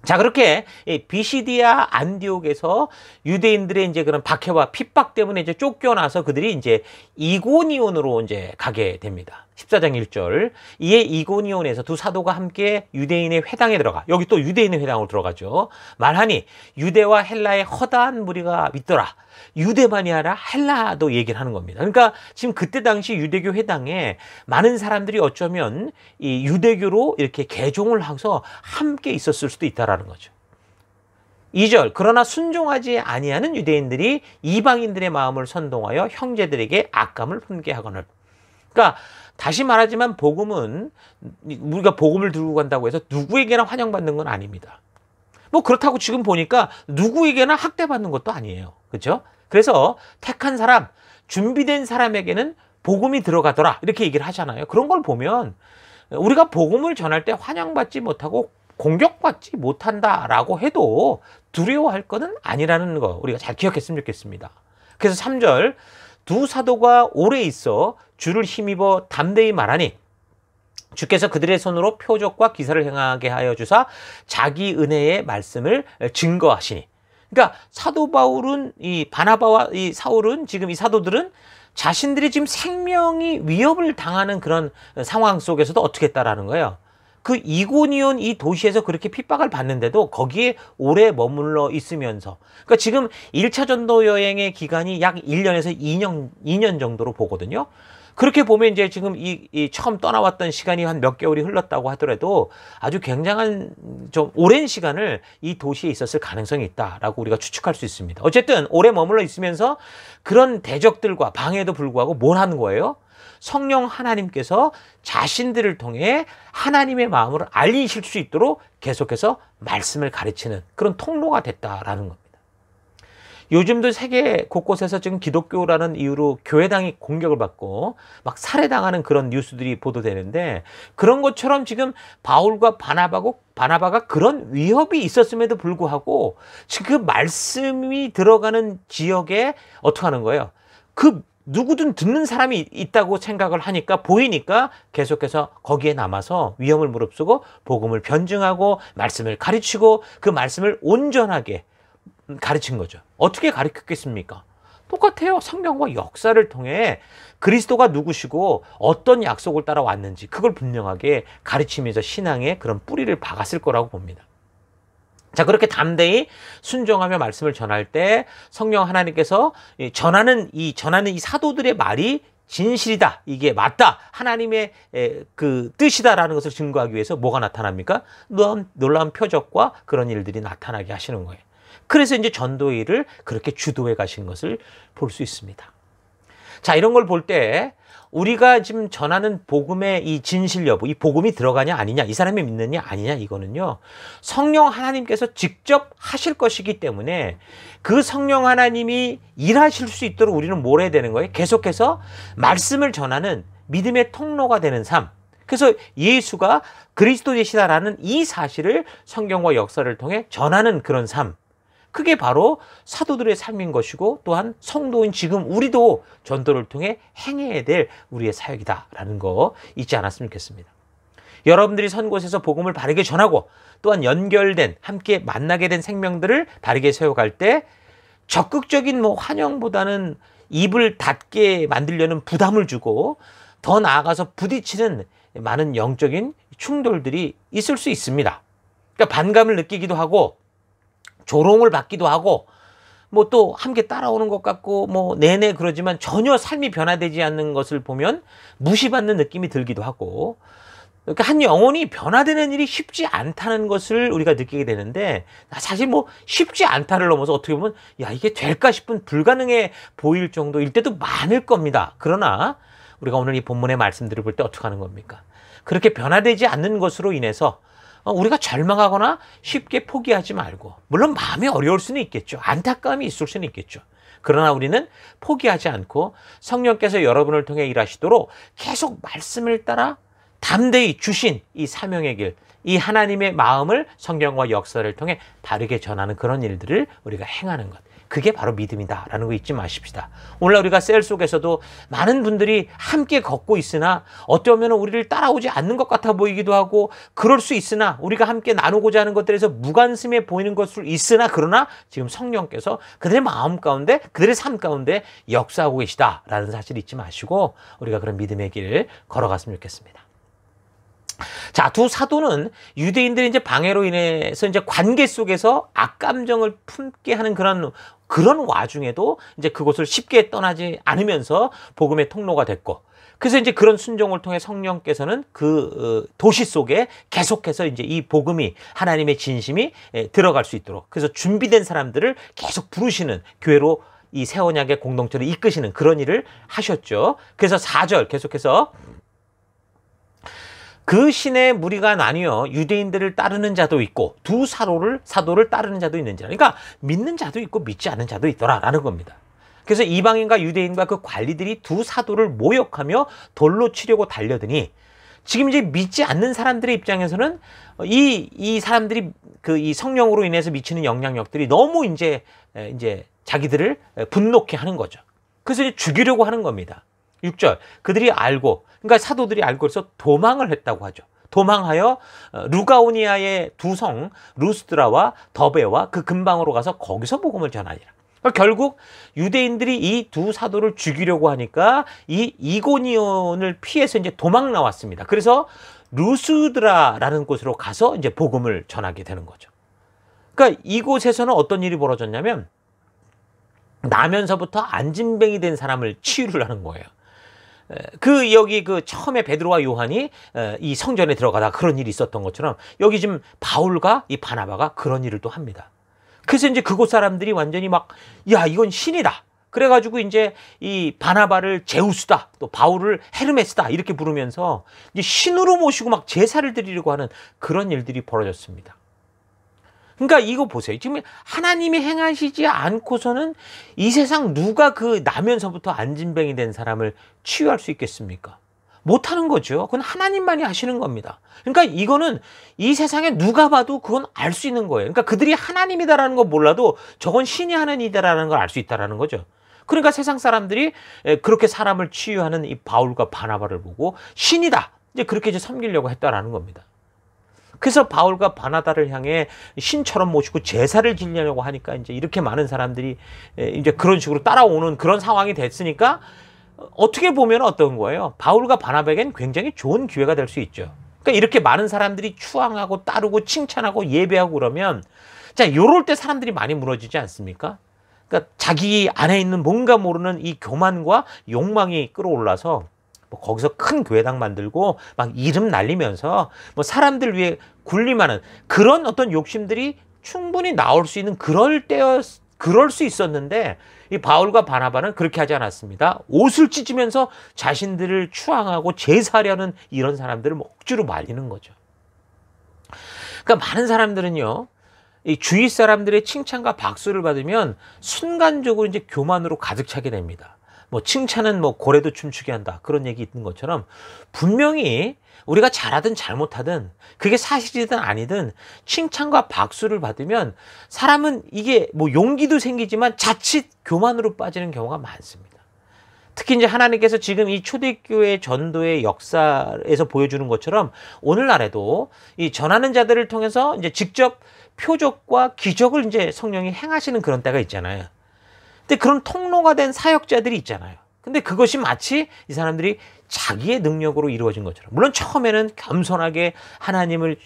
[SPEAKER 1] 자 그렇게 비시디아 안디옥에서 유대인들의 이제 그런 박해와 핍박 때문에 이제 쫓겨나서 그들이 이제 이고니온으로 이제 가게 됩니다. 14장 1절 이에 이고니온에서 두 사도가 함께 유대인의 회당에 들어가 여기 또 유대인의 회당으로 들어가죠 말하니 유대와 헬라의 허다한 무리가 있더라 유대만이 아니라 헬라도 얘기를 하는 겁니다 그러니까 지금 그때 당시 유대교 회당에 많은 사람들이 어쩌면 이 유대교로 이렇게 개종을 하고서 함께 있었을 수도 있다라는 거죠 2절 그러나 순종하지 아니하는 유대인들이 이방인들의 마음을 선동하여 형제들에게 악감을 품게 하거늘 그러니까 다시 말하지만 복음은 우리가 복음을 들고 간다고 해서 누구에게나 환영받는 건 아닙니다. 뭐 그렇다고 지금 보니까 누구에게나 학대받는 것도 아니에요. 그렇죠? 그래서 택한 사람, 준비된 사람에게는 복음이 들어가더라. 이렇게 얘기를 하잖아요. 그런 걸 보면 우리가 복음을 전할 때 환영받지 못하고 공격받지 못한다라고 해도 두려워할 것은 아니라는 거 우리가 잘 기억했으면 좋겠습니다. 그래서 3절 두 사도가 오래 있어 주를 힘입어 담대히 말하니 주께서 그들의 손으로 표적과 기사를 행하게 하여 주사 자기 은혜의 말씀을 증거하시니 그러니까 사도 바울은 이 바나바와 이 사울은 지금 이 사도들은 자신들이 지금 생명이 위협을 당하는 그런 상황 속에서도 어떻게 했다라는 거예요. 그 이고니온 이 도시에서 그렇게 핍박을 받는데도 거기에 오래 머물러 있으면서 그러니까 지금 1차 전도 여행의 기간이 약1년에서2년이년 정도로 보거든요. 그렇게 보면 이제 지금 이, 이 처음 떠나왔던 시간이 한 몇 개월이 흘렀다고 하더라도 아주 굉장한 좀 오랜 시간을 이 도시에 있었을 가능성이 있다라고 우리가 추측할 수 있습니다. 어쨌든 오래 머물러 있으면서 그런 대적들과 방해에도 불구하고 뭘 하는 거예요? 성령 하나님께서 자신들을 통해 하나님의 마음을 알리실 수 있도록 계속해서 말씀을 가르치는 그런 통로가 됐다라는 겁니다. 요즘도 세계 곳곳에서 지금 기독교라는 이유로 교회당이 공격을 받고 막 살해당하는 그런 뉴스들이 보도되는데 그런 것처럼 지금 바울과 바나바고 바나바가 그런 위협이 있었음에도 불구하고 지금 그 말씀이 들어가는 지역에 어떻게 하는 거예요? 그 누구든 듣는 사람이 있다고 생각을 하니까 보이니까 계속해서 거기에 남아서 위험을 무릅쓰고 복음을 변증하고 말씀을 가르치고 그 말씀을 온전하게 가르친 거죠. 어떻게 가르쳤겠습니까? 똑같아요. 성경과 역사를 통해 그리스도가 누구시고 어떤 약속을 따라왔는지 그걸 분명하게 가르치면서 신앙의 그런 뿌리를 박았을 거라고 봅니다. 자, 그렇게 담대히 순종하며 말씀을 전할 때 성령 하나님께서 전하는 이, 전하는 이 사도들의 말이 진실이다. 이게 맞다. 하나님의 그 뜻이다라는 것을 증거하기 위해서 뭐가 나타납니까? 놀라운, 놀라운 표적과 그런 일들이 나타나게 하시는 거예요. 그래서 이제 전도일을 그렇게 주도해 가신 것을 볼 수 있습니다. 자, 이런 걸볼때 우리가 지금 전하는 복음의 이 진실 여부, 이 복음이 들어가냐 아니냐, 이 사람이 믿느냐 아니냐 이거는요. 성령 하나님께서 직접 하실 것이기 때문에 그 성령 하나님이 일하실 수 있도록 우리는 뭘 해야 되는 거예요? 계속해서 말씀을 전하는 믿음의 통로가 되는 삶. 그래서 예수가 그리스도 되시다라는 이 사실을 성경과 역사를 통해 전하는 그런 삶. 그게 바로 사도들의 삶인 것이고 또한 성도인 지금 우리도 전도를 통해 행해야 될 우리의 사역이다라는 거 잊지 않았으면 좋겠습니다. 여러분들이 선 곳에서 복음을 바르게 전하고 또한 연결된 함께 만나게 된 생명들을 바르게 세워갈 때 적극적인 뭐 환영보다는 입을 닫게 만들려는 부담을 주고 더 나아가서 부딪히는 많은 영적인 충돌들이 있을 수 있습니다. 그러니까 반감을 느끼기도 하고 조롱을 받기도 하고 뭐 또 함께 따라오는 것 같고 뭐 내내 그러지만 전혀 삶이 변화되지 않는 것을 보면 무시받는 느낌이 들기도 하고 그러니까 한 영혼이 변화되는 일이 쉽지 않다는 것을 우리가 느끼게 되는데 아, 사실 뭐 쉽지 않다를 넘어서 어떻게 보면 야 이게 될까 싶은 불가능해 보일 정도일 때도 많을 겁니다. 그러나 우리가 오늘 이 본문의 말씀들을 볼 때 어떻게 하는 겁니까? 그렇게 변화되지 않는 것으로 인해서 어, 우리가 절망하거나 쉽게 포기하지 말고 물론 마음이 어려울 수는 있겠죠. 안타까움이 있을 수는 있겠죠. 그러나 우리는 포기하지 않고 성령께서 여러분을 통해 일하시도록 계속 말씀을 따라 담대히 주신 이 사명의 길, 이 하나님의 마음을 성경과 역사를 통해 바르게 전하는 그런 일들을 우리가 행하는 것. 그게 바로 믿음이다라는 거 잊지 마십시다. 오늘날 우리가 셀 속에서도 많은 분들이 함께 걷고 있으나 어쩌면 우리를 따라오지 않는 것 같아 보이기도 하고 그럴 수 있으나 우리가 함께 나누고자 하는 것들에서 무관심해 보이는 것을 있으나 그러나 지금 성령께서 그들의 마음 가운데 그들의 삶 가운데 역사하고 계시다라는 사실 잊지 마시고 우리가 그런 믿음의 길을 걸어갔으면 좋겠습니다. 자, 두 사도는 유대인들의 이제 방해로 인해서 이제 관계 속에서 악감정을 품게 하는 그런 그런 와중에도 이제 그곳을 쉽게 떠나지 않으면서 복음의 통로가 됐고 그래서 이제 그런 순종을 통해 성령께서는 그 어, 도시 속에 계속해서 이제 이 복음이 하나님의 진심이 예, 들어갈 수 있도록 그래서 준비된 사람들을 계속 부르시는 교회로 이세원약의 공동체를 이끄시는 그런 일을 하셨죠. 그래서 4절 계속해서 그 신의 무리가 나뉘어 유대인들을 따르는 자도 있고 두사도를 사도를 따르는 자도 있는지라. 그러니까 믿는 자도 있고 믿지 않는 자도 있더라라는 겁니다. 그래서 이방인과 유대인과 그 관리들이 두 사도를 모욕하며 돌로 치려고 달려드니 지금 이제 믿지 않는 사람들의 입장에서는 이, 이 사람들이 그 이 성령으로 인해서 미치는 영향력들이 너무 이제, 이제 자기들을 분노케 하는 거죠. 그래서 이제 죽이려고 하는 겁니다. 6절 그들이 알고 그러니까 사도들이 알고 그래서 도망을 했다고 하죠. 도망하여 어, 루가오니아의 두 성 루스드라와 더베와 그 근방으로 가서 거기서 복음을 전하니라. 그러니까 결국 유대인들이 이 두 사도를 죽이려고 하니까 이 이고니온을 피해서 이제 도망 나왔습니다. 그래서 루스드라라는 곳으로 가서 이제 복음을 전하게 되는 거죠. 그러니까 이곳에서는 어떤 일이 벌어졌냐면 나면서부터 안진뱅이 된 사람을 치유를 하는 거예요. 그 여기 그 처음에 베드로와 요한이 이 성전에 들어가다 그런 일이 있었던 것처럼 여기 지금 바울과 이 바나바가 그런 일을 또 합니다. 그래서 이제 그곳 사람들이 완전히 막야 이건 신이다. 그래가지고 이제 이 바나바를 제우스다 또 바울을 헤르메스다 이렇게 부르면서 이제 신으로 모시고 막 제사를 드리려고 하는 그런 일들이 벌어졌습니다. 그러니까 이거 보세요. 지금 하나님이 행하시지 않고서는 이 세상 누가 그 나면서부터 안진뱅이 된 사람을 치유할 수 있겠습니까? 못하는 거죠. 그건 하나님만이 하시는 겁니다. 그러니까 이거는 이 세상에 누가 봐도 그건 알 수 있는 거예요. 그러니까 그들이 하나님이다라는 거 몰라도 저건 신이 하는 이다라는 걸 알 수 있다라는 거죠. 그러니까 세상 사람들이 그렇게 사람을 치유하는 이 바울과 바나바를 보고 신이다. 이제 그렇게 이제 섬기려고 했다라는 겁니다. 그래서 바울과 바나다를 향해 신처럼 모시고 제사를 지내려고 하니까 이제 이렇게 많은 사람들이 이제 그런 식으로 따라오는 그런 상황이 됐으니까 어떻게 보면 어떤 거예요? 바울과 바나바에겐 굉장히 좋은 기회가 될 수 있죠. 그러니까 이렇게 많은 사람들이 추앙하고 따르고 칭찬하고 예배하고 그러면 자, 요럴 때 사람들이 많이 무너지지 않습니까? 그러니까 자기 안에 있는 뭔가 모르는 이 교만과 욕망이 끌어올라서 뭐 거기서 큰 교회당 만들고 막 이름 날리면서 뭐 사람들 위해 군림하는 그런 어떤 욕심들이 충분히 나올 수 있는 그럴 때였 그럴 수 있었는데 이 바울과 바나바는 그렇게 하지 않았습니다. 옷을 찢으면서 자신들을 추앙하고 제사하려는 이런 사람들을 뭐 억지로 말리는 거죠. 그러니까 많은 사람들은요. 이 주위 사람들의 칭찬과 박수를 받으면 순간적으로 이제 교만으로 가득 차게 됩니다. 뭐 칭찬은 뭐 고래도 춤추게 한다 그런 얘기 있는 것처럼 분명히 우리가 잘하든 잘못하든 그게 사실이든 아니든 칭찬과 박수를 받으면 사람은 이게 뭐 용기도 생기지만 자칫 교만으로 빠지는 경우가 많습니다. 특히 이제 하나님께서 지금 이 초대교회 전도의 역사에서 보여주는 것처럼 오늘날에도 이 전하는 자들을 통해서 이제 직접 표적과 기적을 이제 성령이 행하시는 그런 때가 있잖아요. 근데 그런 통로가 된 사역자들이 있잖아요. 근데 그것이 마치 이 사람들이 자기의 능력으로 이루어진 것처럼 물론 처음에는 겸손하게 하나님을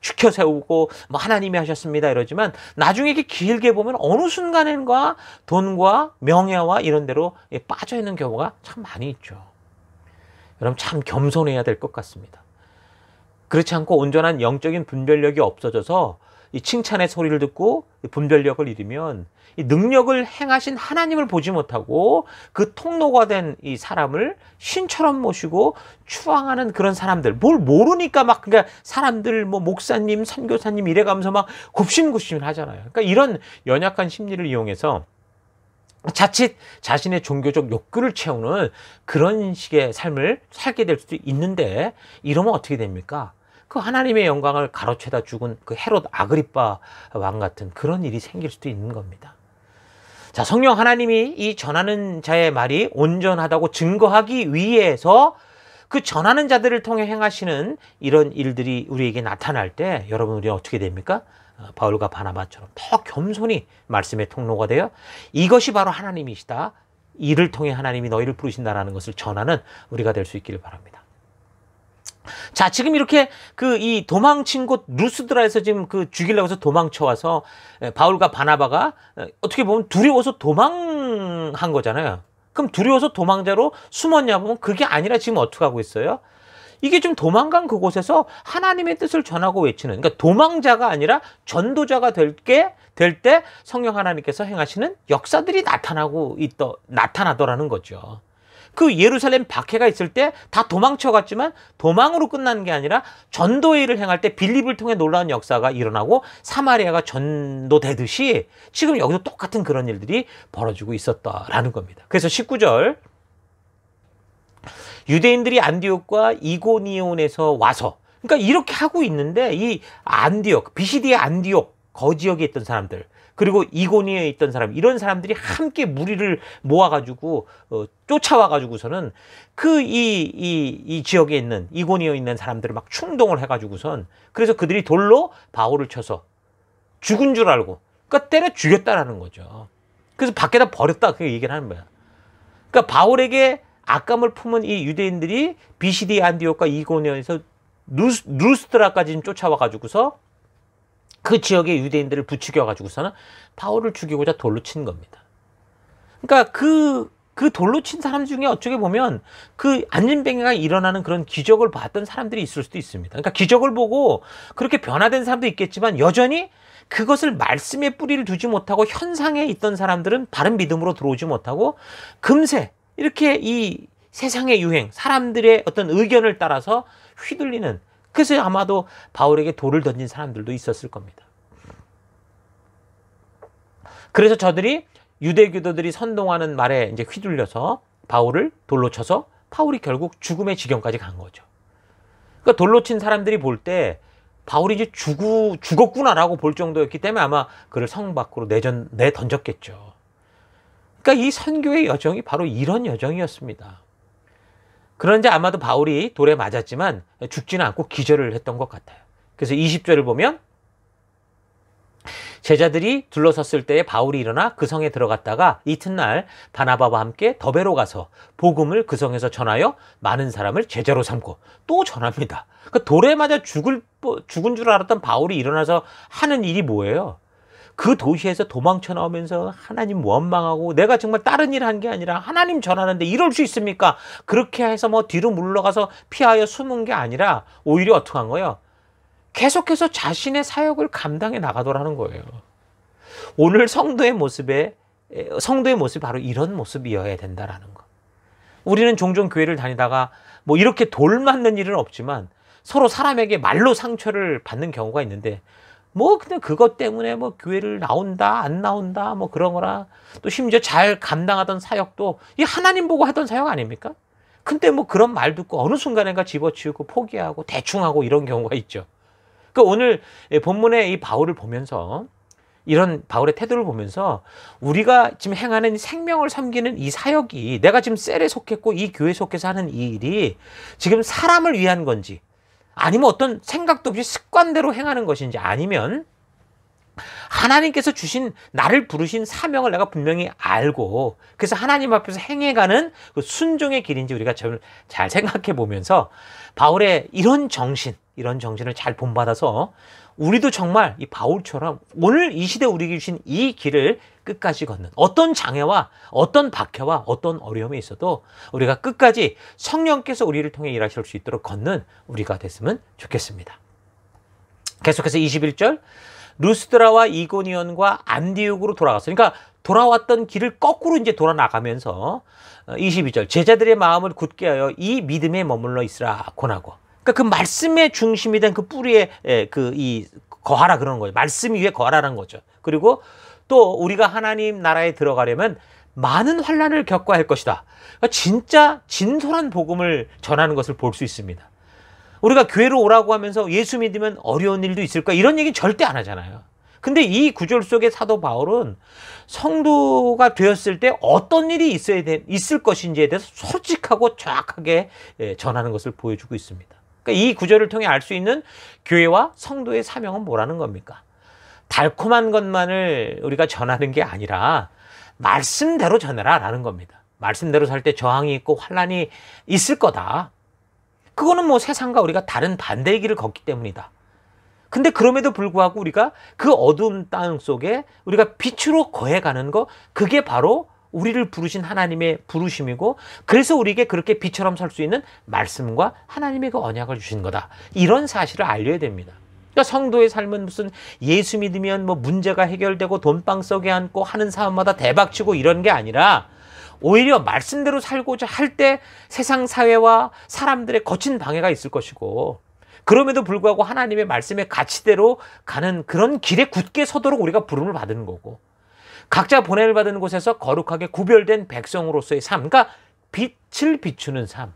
[SPEAKER 1] 지켜 어, 세우고 뭐 하나님이 하셨습니다 이러지만 나중에 이렇게 길게 보면 어느 순간엔가 돈과 명예와 이런 데로 예, 빠져 있는 경우가 참 많이 있죠. 여러분 참 겸손해야 될 것 같습니다. 그렇지 않고 온전한 영적인 분별력이 없어져서 이 칭찬의 소리를 듣고 분별력을 잃으면 이 능력을 행하신 하나님을 보지 못하고 그 통로가 된 이 사람을 신처럼 모시고 추앙하는 그런 사람들 뭘 모르니까 막 그러니까 사람들 뭐 목사님 선교사님 이래가면서 막 굽신굽신 하잖아요. 그러니까 이런 연약한 심리를 이용해서 자칫 자신의 종교적 욕구를 채우는 그런 식의 삶을 살게 될 수도 있는데 이러면 어떻게 됩니까? 그 하나님의 영광을 가로채다 죽은 그 헤롯 아그리빠 왕 같은 그런 일이 생길 수도 있는 겁니다. 자, 성령 하나님이 이 전하는 자의 말이 온전하다고 증거하기 위해서 그 전하는 자들을 통해 행하시는 이런 일들이 우리에게 나타날 때 여러분 우리 어떻게 됩니까? 어, 바울과 바나바처럼 더 겸손히 말씀의 통로가 되어 이것이 바로 하나님이시다. 이를 통해 하나님이 너희를 부르신다라는 것을 전하는 우리가 될 수 있기를 바랍니다. 자, 지금 이렇게 그 이 도망친 곳 루스드라에서 지금 그 죽이려고 해서 도망쳐 와서 예, 바울과 바나바가 예, 어떻게 보면 두려워서 도망한 거잖아요. 그럼 두려워서 도망자로 숨었냐 보면 그게 아니라 지금 어떻게 하고 있어요? 이게 좀 도망간 그곳에서 하나님의 뜻을 전하고 외치는 그러니까 도망자가 아니라 전도자가 될게 될 때 성령 하나님께서 행하시는 역사들이 나타나고 있 나타나더라는 거죠. 그 예루살렘 박해가 있을 때 다 도망쳐갔지만 도망으로 끝나는 게 아니라 전도의 일을 행할 때 빌립을 통해 놀라운 역사가 일어나고 사마리아가 전도되듯이 지금 여기도 똑같은 그런 일들이 벌어지고 있었다라는 겁니다. 그래서 19절 유대인들이 안디옥과 이고니온에서 와서 그러니까 이렇게 하고 있는데 이 안디옥, 비시디의 안디옥 거지역에 있던 사람들 그리고 이고니에 있던 사람 이런 사람들이 함께 무리를 모아가지고 어, 쫓아와가지고서는 그 이이이 지역에 있는 이고니에 있는 사람들을 막 충동을 해가지고선 그래서 그들이 돌로 바울을 쳐서 죽은 줄 알고 그러니까 때려 죽였다라는 거죠. 그래서 밖에다 버렸다 그 얘기를 하는 거야. 그러니까 바울에게 악감을 품은 이 유대인들이 BCD 안디옥과 이고니에서 루스, 루스트라까지 쫓아와가지고서 그 지역의 유대인들을 부추겨 가지고서는 파울을 죽이고자 돌로 친 겁니다. 그러니까 그그 그 돌로 친 사람 중에 어떻게 보면 그 안진뱅이가 일어나는 그런 기적을 봤던 사람들이 있을 수도 있습니다. 그러니까 기적을 보고 그렇게 변화된 사람도 있겠지만 여전히 그것을 말씀의 뿌리를 두지 못하고 현상에 있던 사람들은 바른 믿음으로 들어오지 못하고 금세 이렇게 이 세상의 유행, 사람들의 어떤 의견을 따라서 휘둘리는 그래서 아마도 바울에게 돌을 던진 사람들도 있었을 겁니다. 그래서 저들이 유대교도들이 선동하는 말에 이제 휘둘려서 바울을 돌로 쳐서 바울이 결국 죽음의 지경까지 간 거죠. 그러니까 돌로 친 사람들이 볼 때 바울이 이제 죽 죽었구나라고 볼 정도였기 때문에 아마 그를 성 밖으로 내전, 내던졌겠죠. 그러니까 이 선교의 여정이 바로 이런 여정이었습니다. 그런지 아마도 바울이 돌에 맞았지만 죽지는 않고 기절을 했던 것 같아요. 그래서 20절을 보면 제자들이 둘러섰을 때에 바울이 일어나 그 성에 들어갔다가 이튿날 바나바와 함께 더베로 가서 복음을 그 성에서 전하여 많은 사람을 제자로 삼고 또 전합니다. 그 그러니까 돌에 맞아 죽을 죽은 줄 알았던 바울이 일어나서 하는 일이 뭐예요? 그 도시에서 도망쳐 나오면서 하나님 원망하고 내가 정말 다른 일 한 게 아니라 하나님 전하는데 이럴 수 있습니까? 그렇게 해서 뭐 뒤로 물러가서 피하여 숨은 게 아니라 오히려 어떡한 거예요? 계속해서 자신의 사역을 감당해 나가더라는 거예요. 오늘 성도의 모습에 성도의 모습이 바로 이런 모습이어야 된다라는 거. 우리는 종종 교회를 다니다가 뭐 이렇게 돌 맞는 일은 없지만 서로 사람에게 말로 상처를 받는 경우가 있는데 뭐 근데 그것 때문에 뭐 교회를 나온다 안 나온다 뭐 그런 거라 또 심지어 잘 감당하던 사역도 이 하나님 보고 하던 사역 아닙니까? 근데 뭐 그런 말 듣고 어느 순간인가 집어치우고 포기하고 대충하고 이런 경우가 있죠. 그 그러니까 오늘 예, 본문에이 바울을 보면서 이런 바울의 태도를 보면서 우리가 지금 행하는 생명을 섬기는 이 사역이 내가 지금 셀에 속했고 이교회 속해서 하는 이 일이 지금 사람을 위한 건지 아니면 어떤 생각도 없이 습관대로 행하는 것인지 아니면 하나님께서 주신 나를 부르신 사명을 내가 분명히 알고 그래서 하나님 앞에서 행해가는 그 순종의 길인지 우리가 잘 생각해 보면서 바울의 이런 정신 이런 정신을 잘 본받아서 우리도 정말 이 바울처럼 오늘 이 시대 우리에게 주신 이 길을 끝까지 걷는 어떤 장애와 어떤 박해와 어떤 어려움이 있어도 우리가 끝까지 성령께서 우리를 통해 일하실 수 있도록 걷는 우리가 됐으면 좋겠습니다. 계속해서 21절 루스드라와 이고니온과 안디옥으로 돌아갔어요. 그러니까 돌아왔던 길을 거꾸로 이제 돌아 나가면서 22절 어, 제자들의 마음을 굳게 하여 이 믿음에 머물러 있으라 권하고 그러니까 그 말씀의 중심이 된 그 뿌리에 예, 그이 거하라 그런 거예 말씀 위에 거하라는 거죠. 그리고 또 우리가 하나님 나라에 들어가려면 많은 환란을 겪어야 할 것이다. 그러니까 진짜 진솔한 복음을 전하는 것을 볼 수 있습니다. 우리가 교회로 오라고 하면서 예수 믿으면 어려운 일도 있을까 이런 얘기 절대 안 하잖아요. 근데 이 구절 속에 사도 바울은 성도가 되었을 때 어떤 일이 있어야 돼, 있을 것인지에 대해서 솔직하고 정확하게 예, 전하는 것을 보여주고 있습니다. 그러니까 이 구절을 통해 알 수 있는 교회와 성도의 사명은 뭐라는 겁니까? 달콤한 것만을 우리가 전하는 게 아니라 말씀대로 전해라라는 겁니다. 말씀대로 살 때 저항이 있고 환란이 있을 거다. 그거는 뭐 세상과 우리가 다른 반대의 길을 걷기 때문이다. 근데 그럼에도 불구하고 우리가 그 어두운 땅 속에 우리가 빛으로 거해가는 거 그게 바로 우리를 부르신 하나님의 부르심이고 그래서 우리에게 그렇게 빛처럼 설 수 있는 말씀과 하나님의 그 언약을 주신 거다. 이런 사실을 알려야 됩니다. 그러니까 성도의 삶은 무슨 예수 믿으면 뭐 문제가 해결되고 돈방 썩에 앉고 하는 사람마다 대박치고 이런 게 아니라 오히려 말씀대로 살고자 할 때 세상 사회와 사람들의 거친 방해가 있을 것이고 그럼에도 불구하고 하나님의 말씀의 가치대로 가는 그런 길에 굳게 서도록 우리가 부름을 받은 거고 각자 보내을 받은 곳에서 거룩하게 구별된 백성으로서의 삶 그러니까 빛을 비추는 삶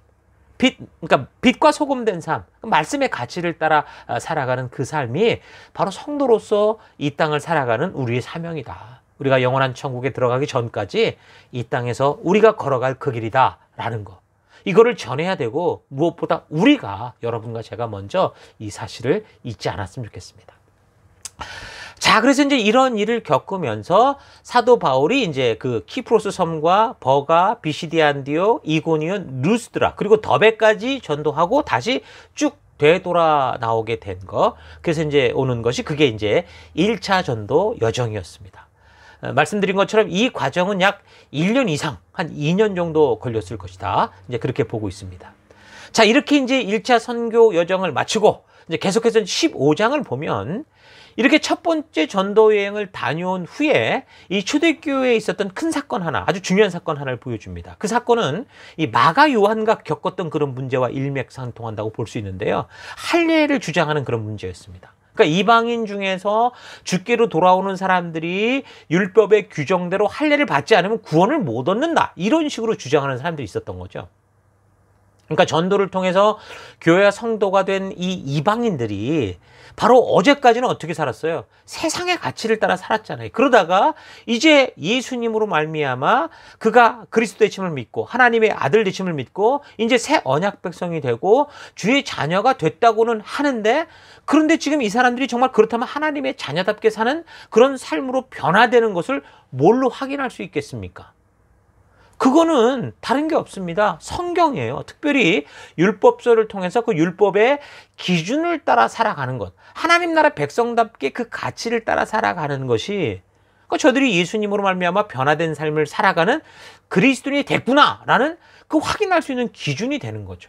[SPEAKER 1] 빛, 그러니까 빛과 소금된 삶, 그 말씀의 가치를 따라 어, 살아가는 그 삶이 바로 성도로서 이 땅을 살아가는 우리의 사명이다. 우리가 영원한 천국에 들어가기 전까지 이 땅에서 우리가 걸어갈 그 길이다라는 거. 이거를 전해야 되고 무엇보다 우리가 여러분과 제가 먼저 이 사실을 잊지 않았으면 좋겠습니다. 자, 그래서 이제 이런 일을 겪으면서 사도 바울이 이제 그 키프로스 섬과 버가, 비시디안디오, 이고니온, 루스드라, 그리고 더베까지 전도하고 다시 쭉 되돌아 나오게 된 거. 그래서 이제 오는 것이 그게 이제 1차 전도 여정이었습니다. 어, 말씀드린 것처럼 이 과정은 약 1년 이상, 한 2년 정도 걸렸을 것이다. 이제 그렇게 보고 있습니다. 자, 이렇게 이제 1차 선교 여정을 마치고 이제 계속해서 15장을 보면 이렇게 첫 번째 전도 여행을 다녀온 후에 이 초대교회에 있었던 큰 사건 하나, 아주 중요한 사건 하나를 보여줍니다. 그 사건은 이 마가 요한과 겪었던 그런 문제와 일맥상통한다고 볼 수 있는데요. 할례를 주장하는 그런 문제였습니다. 그러니까 이방인 중에서 주께로 돌아오는 사람들이 율법의 규정대로 할례를 받지 않으면 구원을 못 얻는다. 이런 식으로 주장하는 사람들이 있었던 거죠. 그러니까 전도를 통해서 교회와 성도가 된 이 이방인들이 바로 어제까지는 어떻게 살았어요? 세상의 가치를 따라 살았잖아요. 그러다가 이제 예수님으로 말미암아 그가 그리스도의 침을 믿고 하나님의 아들 되침을 믿고 이제 새 언약 백성이 되고 주의 자녀가 됐다고는 하는데 그런데 지금 이 사람들이 정말 그렇다면 하나님의 자녀답게 사는 그런 삶으로 변화되는 것을 뭘로 확인할 수 있겠습니까? 그거는 다른 게 없습니다. 성경이에요. 특별히 율법서를 통해서 그 율법의 기준을 따라 살아가는 것. 하나님 나라 백성답게 그 가치를 따라 살아가는 것이 그 저들이 예수님으로 말미암아 변화된 삶을 살아가는 그리스도인이 됐구나라는 그 확인할 수 있는 기준이 되는 거죠.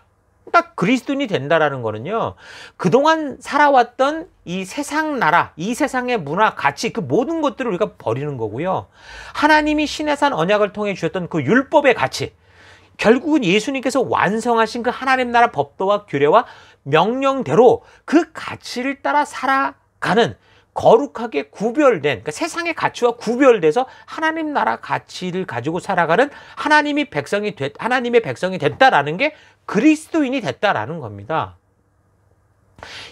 [SPEAKER 1] 딱 그리스도인이 된다라는 거는요. 그동안 살아왔던 이 세상 나라, 이 세상의 문화, 가치 그 모든 것들을 우리가 버리는 거고요. 하나님이 신의 산 언약을 통해 주셨던 그 율법의 가치 결국은 예수님께서 완성하신 그 하나님 나라 법도와 규례와 명령대로 그 가치를 따라 살아가는 거룩하게 구별된 그러니까 세상의 가치와 구별돼서 하나님 나라 가치를 가지고 살아가는 하나님이 백성이 됐 하나님의 백성이 됐다라는 게 그리스도인이 됐다라는 겁니다.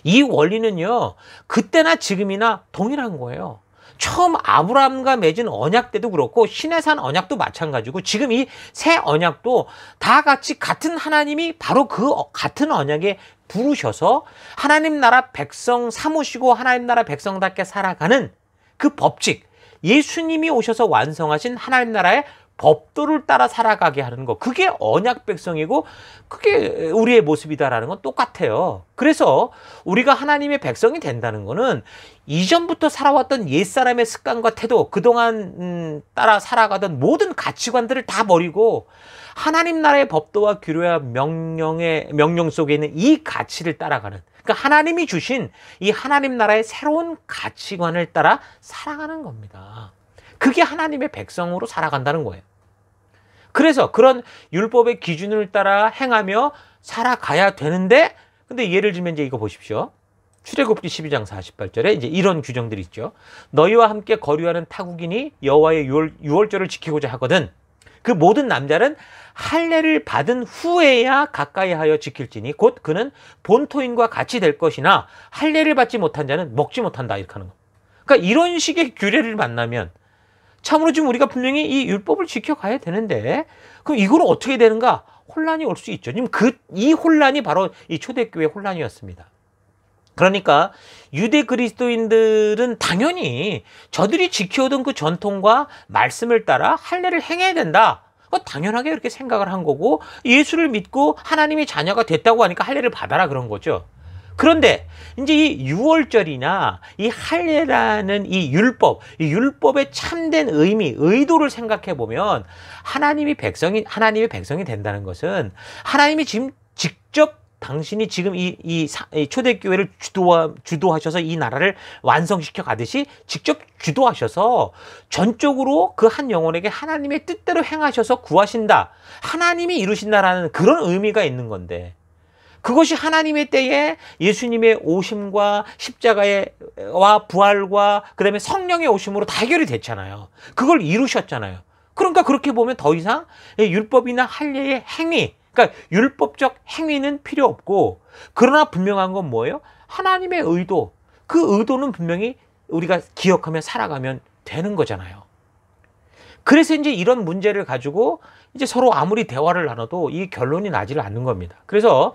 [SPEAKER 1] 이 원리는요. 그때나 지금이나 동일한 거예요. 처음 아브라함과 맺은 언약 때도 그렇고 신해산 언약도 마찬가지고 지금 이 새 언약도 다 같이 같은 하나님이 바로 그 같은 언약의 부르셔서 하나님 나라 백성 삼으시고 하나님 나라 백성답게 살아가는 그 법칙, 예수님이 오셔서 완성하신 하나님 나라의 법도를 따라 살아가게 하는 거 그게 언약 백성이고 그게 우리의 모습이다라는 건 똑같아요. 그래서 우리가 하나님의 백성이 된다는 거는 이전부터 살아왔던 옛사람의 습관과 태도 그동안 음, 따라 살아가던 모든 가치관들을 다 버리고 하나님 나라의 법도와 규례와 명령의 명령 속에 있는 이 가치를 따라가는 그러니까 하나님이 주신 이 하나님 나라의 새로운 가치관을 따라 살아가는 겁니다. 그게 하나님의 백성으로 살아간다는 거예요. 그래서 그런 율법의 기준을 따라 행하며 살아가야 되는데 근데 예를 들면 이제 이거 보십시오. 출애굽기 12장 48절에 이제 이런 규정들이 있죠. 너희와 함께 거류하는 타국인이 여호와의 유월, 절을 지키고자 하거든 그 모든 남자는 할례를 받은 후에야 가까이하여 지킬지니 곧 그는 본토인과 같이 될 것이나 할례를 받지 못한 자는 먹지 못한다 이렇게 하는 거. 그러니까 이런 식의 규례를 만나면 참으로 지금 우리가 분명히 이 율법을 지켜가야 되는데 그럼 이걸 어떻게 되는가? 혼란이 올 수 있죠. 지금 그이 혼란이 바로 이 초대교회 혼란이었습니다. 그러니까 유대 그리스도인들은 당연히 저들이 지켜오던 그 전통과 말씀을 따라 할례를 행해야 된다. 당연하게 이렇게 생각을 한 거고 예수를 믿고 하나님의 자녀가 됐다고 하니까 할례를 받아라 그런 거죠. 그런데 이제 이 유월절이나 이 할례라는 이 율법, 이 율법의 참된 의미, 의도를 생각해 보면 하나님이 백성이 하나님의 백성이 된다는 것은 하나님이 지금 직접 당신이 지금 이, 이, 이 초대교회를 주도 주도하셔서 이 나라를 완성시켜 가듯이 직접 주도하셔서 전적으로 그 한 영혼에게 하나님의 뜻대로 행하셔서 구하신다. 하나님이 이루신다라는 그런 의미가 있는 건데. 그것이 하나님의 때에 예수님의 오심과 십자가와 부활과 그다음에 성령의 오심으로 다 해결이 됐잖아요. 그걸 이루셨잖아요. 그러니까 그렇게 보면 더 이상 율법이나 할례의 행위, 그러니까 율법적 행위는 필요 없고 그러나 분명한 건 뭐예요? 하나님의 의도. 그 의도는 분명히 우리가 기억하며 살아가면 되는 거잖아요. 그래서 이제 이런 문제를 가지고 이제 서로 아무리 대화를 나눠도 이 결론이 나지를 않는 겁니다. 그래서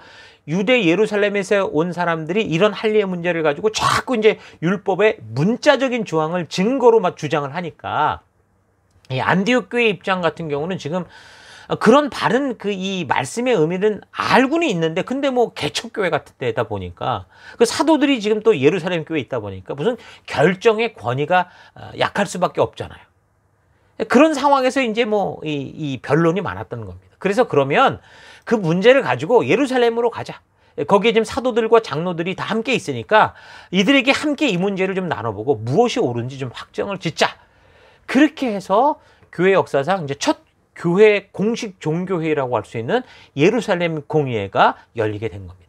[SPEAKER 1] 유대 예루살렘에서 온 사람들이 이런 할례의 문제를 가지고 자꾸 이제 율법의 문자적인 조항을 증거로 막 주장을 하니까 이 안디옥 교회 입장 같은 경우는 지금 그런 바른 그 이 말씀의 의미는 알고는 있는데 근데 뭐 개척교회 같은 데다 보니까 그 사도들이 지금 또 예루살렘 교회에 있다 보니까 무슨 결정의 권위가 어, 약할 수밖에 없잖아요. 그런 상황에서 이제 뭐 이 이 변론이 많았던 겁니다. 그래서 그러면 그 문제를 가지고 예루살렘으로 가자. 거기에 지금 사도들과 장로들이 다 함께 있으니까 이들에게 함께 이 문제를 좀 나눠보고 무엇이 옳은지 좀 확정을 짓자. 그렇게 해서 교회 역사상 이제 첫 교회 공식 종교회의라고 할 수 있는 예루살렘 공의회가 열리게 된 겁니다.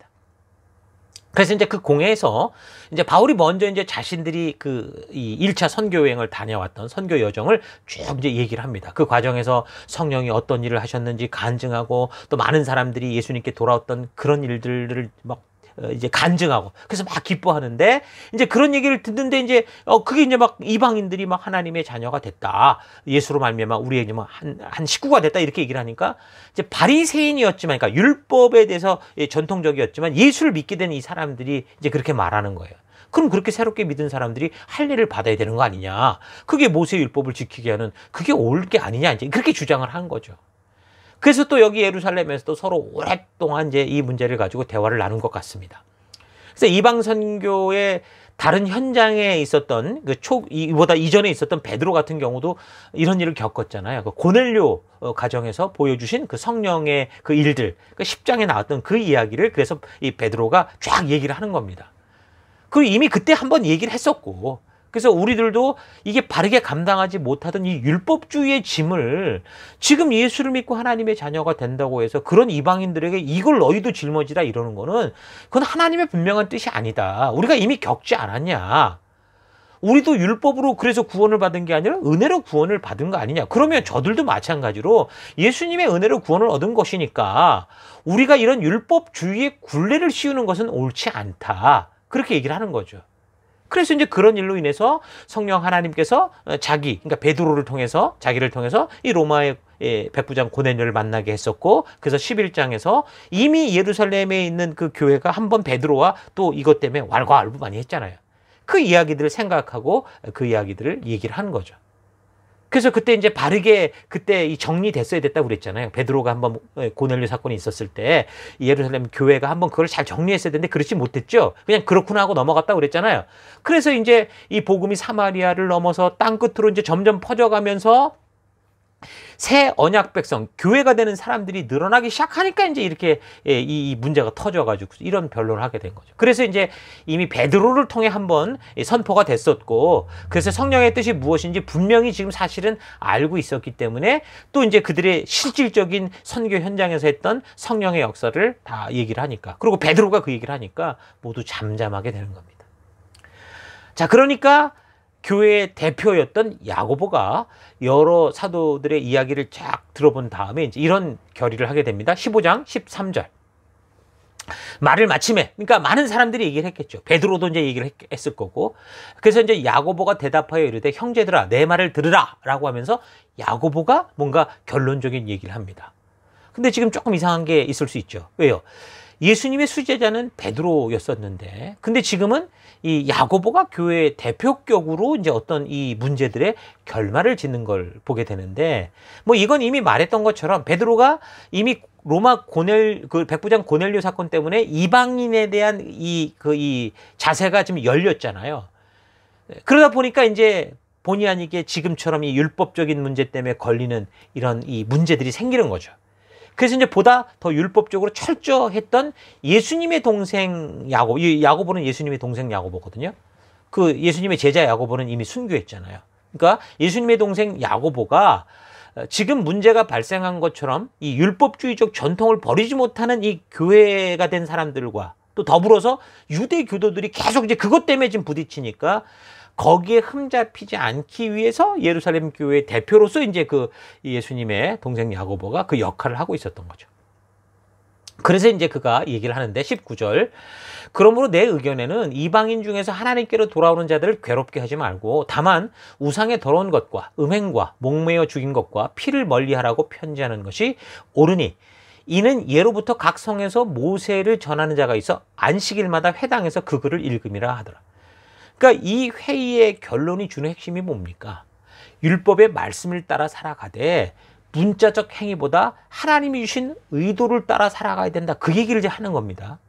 [SPEAKER 1] 그래서 이제 그 공회에서 이제 바울이 먼저 이제 자신들이 그 이 1차 선교 여행을 다녀왔던 선교 여정을 쭉 이제 얘기를 합니다. 그 과정에서 성령이 어떤 일을 하셨는지 간증하고 또 많은 사람들이 예수님께 돌아왔던 그런 일들을 막 어, 이제 간증하고 그래서 막 기뻐하는데 이제 그런 얘기를 듣는데 이제 어 그게 이제 막 이방인들이 막 하나님의 자녀가 됐다 예수로 말미암아 우리의 한한 뭐 식구가 됐다 이렇게 얘기를 하니까 이제 바리새인이었지만 그러니까 율법에 대해서 예, 전통적이었지만 예수를 믿게 된 이 사람들이 이제 그렇게 말하는 거예요. 그럼 그렇게 새롭게 믿은 사람들이 할례를 받아야 되는 거 아니냐? 그게 모세 율법을 지키게 하는 그게 옳게 아니냐 이제 그렇게 주장을 한 거죠. 그래서 또 여기 예루살렘에서도 서로 오랫동안 이제 이 문제를 가지고 대화를 나눈 것 같습니다. 그래서 이방 선교의 다른 현장에 있었던 그 초, 이보다 이전에 있었던 베드로 같은 경우도 이런 일을 겪었잖아요. 그 고넬료 어, 가정에서 보여주신 그 성령의 그 일들, 그 10장에 나왔던 그 이야기를 그래서 이 베드로가 쫙 얘기를 하는 겁니다. 그 이미 그때 한번 얘기를 했었고, 그래서 우리들도 이게 바르게 감당하지 못하던 이 율법주의의 짐을 지금 예수를 믿고 하나님의 자녀가 된다고 해서 그런 이방인들에게 이걸 너희도 짊어지라 이러는 거는 그건 하나님의 분명한 뜻이 아니다. 우리가 이미 겪지 않았냐. 우리도 율법으로 그래서 구원을 받은 게 아니라 은혜로 구원을 받은 거 아니냐. 그러면 저들도 마찬가지로 예수님의 은혜로 구원을 얻은 것이니까 우리가 이런 율법주의의 굴레를 씌우는 것은 옳지 않다. 그렇게 얘기를 하는 거죠. 그래서 이제 그런 일로 인해서 성령 하나님께서 어, 자기, 그러니까 베드로를 통해서 자기를 통해서 이 로마의 예, 백부장 고넬료를 만나게 했었고 그래서 11장에서 이미 예루살렘에 있는 그 교회가 한번 베드로와 또 이것 때문에 왈가왈부 많이 했잖아요. 그 이야기들을 생각하고 그 이야기들을 얘기를 하는 거죠. 그래서 그때 이제 바르게 그때 이 정리됐어야 됐다고 그랬잖아요. 베드로가 한번 예, 고넬료 사건이 있었을 때 예루살렘 교회가 한번 그걸 잘 정리했어야 되는데 그렇지 못했죠. 그냥 그렇구나 하고 넘어갔다고 그랬잖아요. 그래서 이제 이 복음이 사마리아를 넘어서 땅 끝으로 이제 점점 퍼져가면서 새 언약 백성 교회가 되는 사람들이 늘어나기 시작하니까 이제 이렇게 예, 이 문제가 터져가지고 이런 변론을 하게 된 거죠. 그래서 이제 이미 베드로를 통해 한번 선포가 됐었고 그래서 성령의 뜻이 무엇인지 분명히 지금 사실은 알고 있었기 때문에 또 이제 그들의 실질적인 선교 현장에서 했던 성령의 역사를 다 얘기를 하니까 그리고 베드로가 그 얘기를 하니까 모두 잠잠하게 되는 겁니다. 자 그러니까 교회의 대표였던 야고보가 여러 사도들의 이야기를 쫙 들어본 다음에 이제 이런 결의를 하게 됩니다. 15장 13절. 말을 마침에 그러니까 많은 사람들이 얘기를 했겠죠. 베드로도 이제 얘기를 했, 을 거고. 그래서 이제 야고보가 대답하여 이르되 형제들아 내 말을 들으라라고 하면서 야고보가 뭔가 결론적인 얘기를 합니다. 근데 지금 조금 이상한 게 있을 수 있죠. 왜요? 예수님의 수제자는 베드로였었는데 근데 지금은 이 야고보가 교회의 대표격으로 이제 어떤 이 문제들의 결말을 짓는 걸 보게 되는데 뭐 이건 이미 말했던 것처럼 베드로가 이미 로마 고넬 그 백부장 고넬료 사건 때문에 이방인에 대한 이 그이 그 자세가 지금 열렸잖아요. 그러다 보니까 이제 본의 아니게 지금처럼 이 율법적인 문제 때문에 걸리는 이런 이 문제들이 생기는 거죠. 그래서 이제 보다 더 율법적으로 철저했던 예수님의 동생 야고, 야고보는 예수님의 동생 야고보거든요. 그 예수님의 제자 야고보는 이미 순교했잖아요. 그러니까 예수님의 동생 야고보가 어, 지금 문제가 발생한 것처럼 이 율법주의적 전통을 버리지 못하는 이 교회가 된 사람들과 또 더불어서 유대 교도들이 계속 이제 그것 때문에 지금 부딪히니까 거기에 흠잡히지 않기 위해서 예루살렘 교회 의 대표로서 이제 그 예수님의 동생 야고보가 그 역할을 하고 있었던 거죠. 그래서 이제 그가 얘기를 하는데 19절 그러므로 내 의견에는 이방인 중에서 하나님께로 돌아오는 자들을 괴롭게 하지 말고 다만 우상의 더러운 것과 음행과 목매어 죽인 것과 피를 멀리하라고 편지하는 것이 옳으니 이는 예로부터 각 성에서 모세를 전하는 자가 있어 안식일마다 회당에서 그 글을 읽음이라 하더라 그러니까 이 회의의 결론이 주는 핵심이 뭡니까? 율법의 말씀을 따라 살아가되 문자적 행위보다 하나님이 주신 의도를 따라 살아가야 된다. 그 얘기를 이제 하는 겁니다.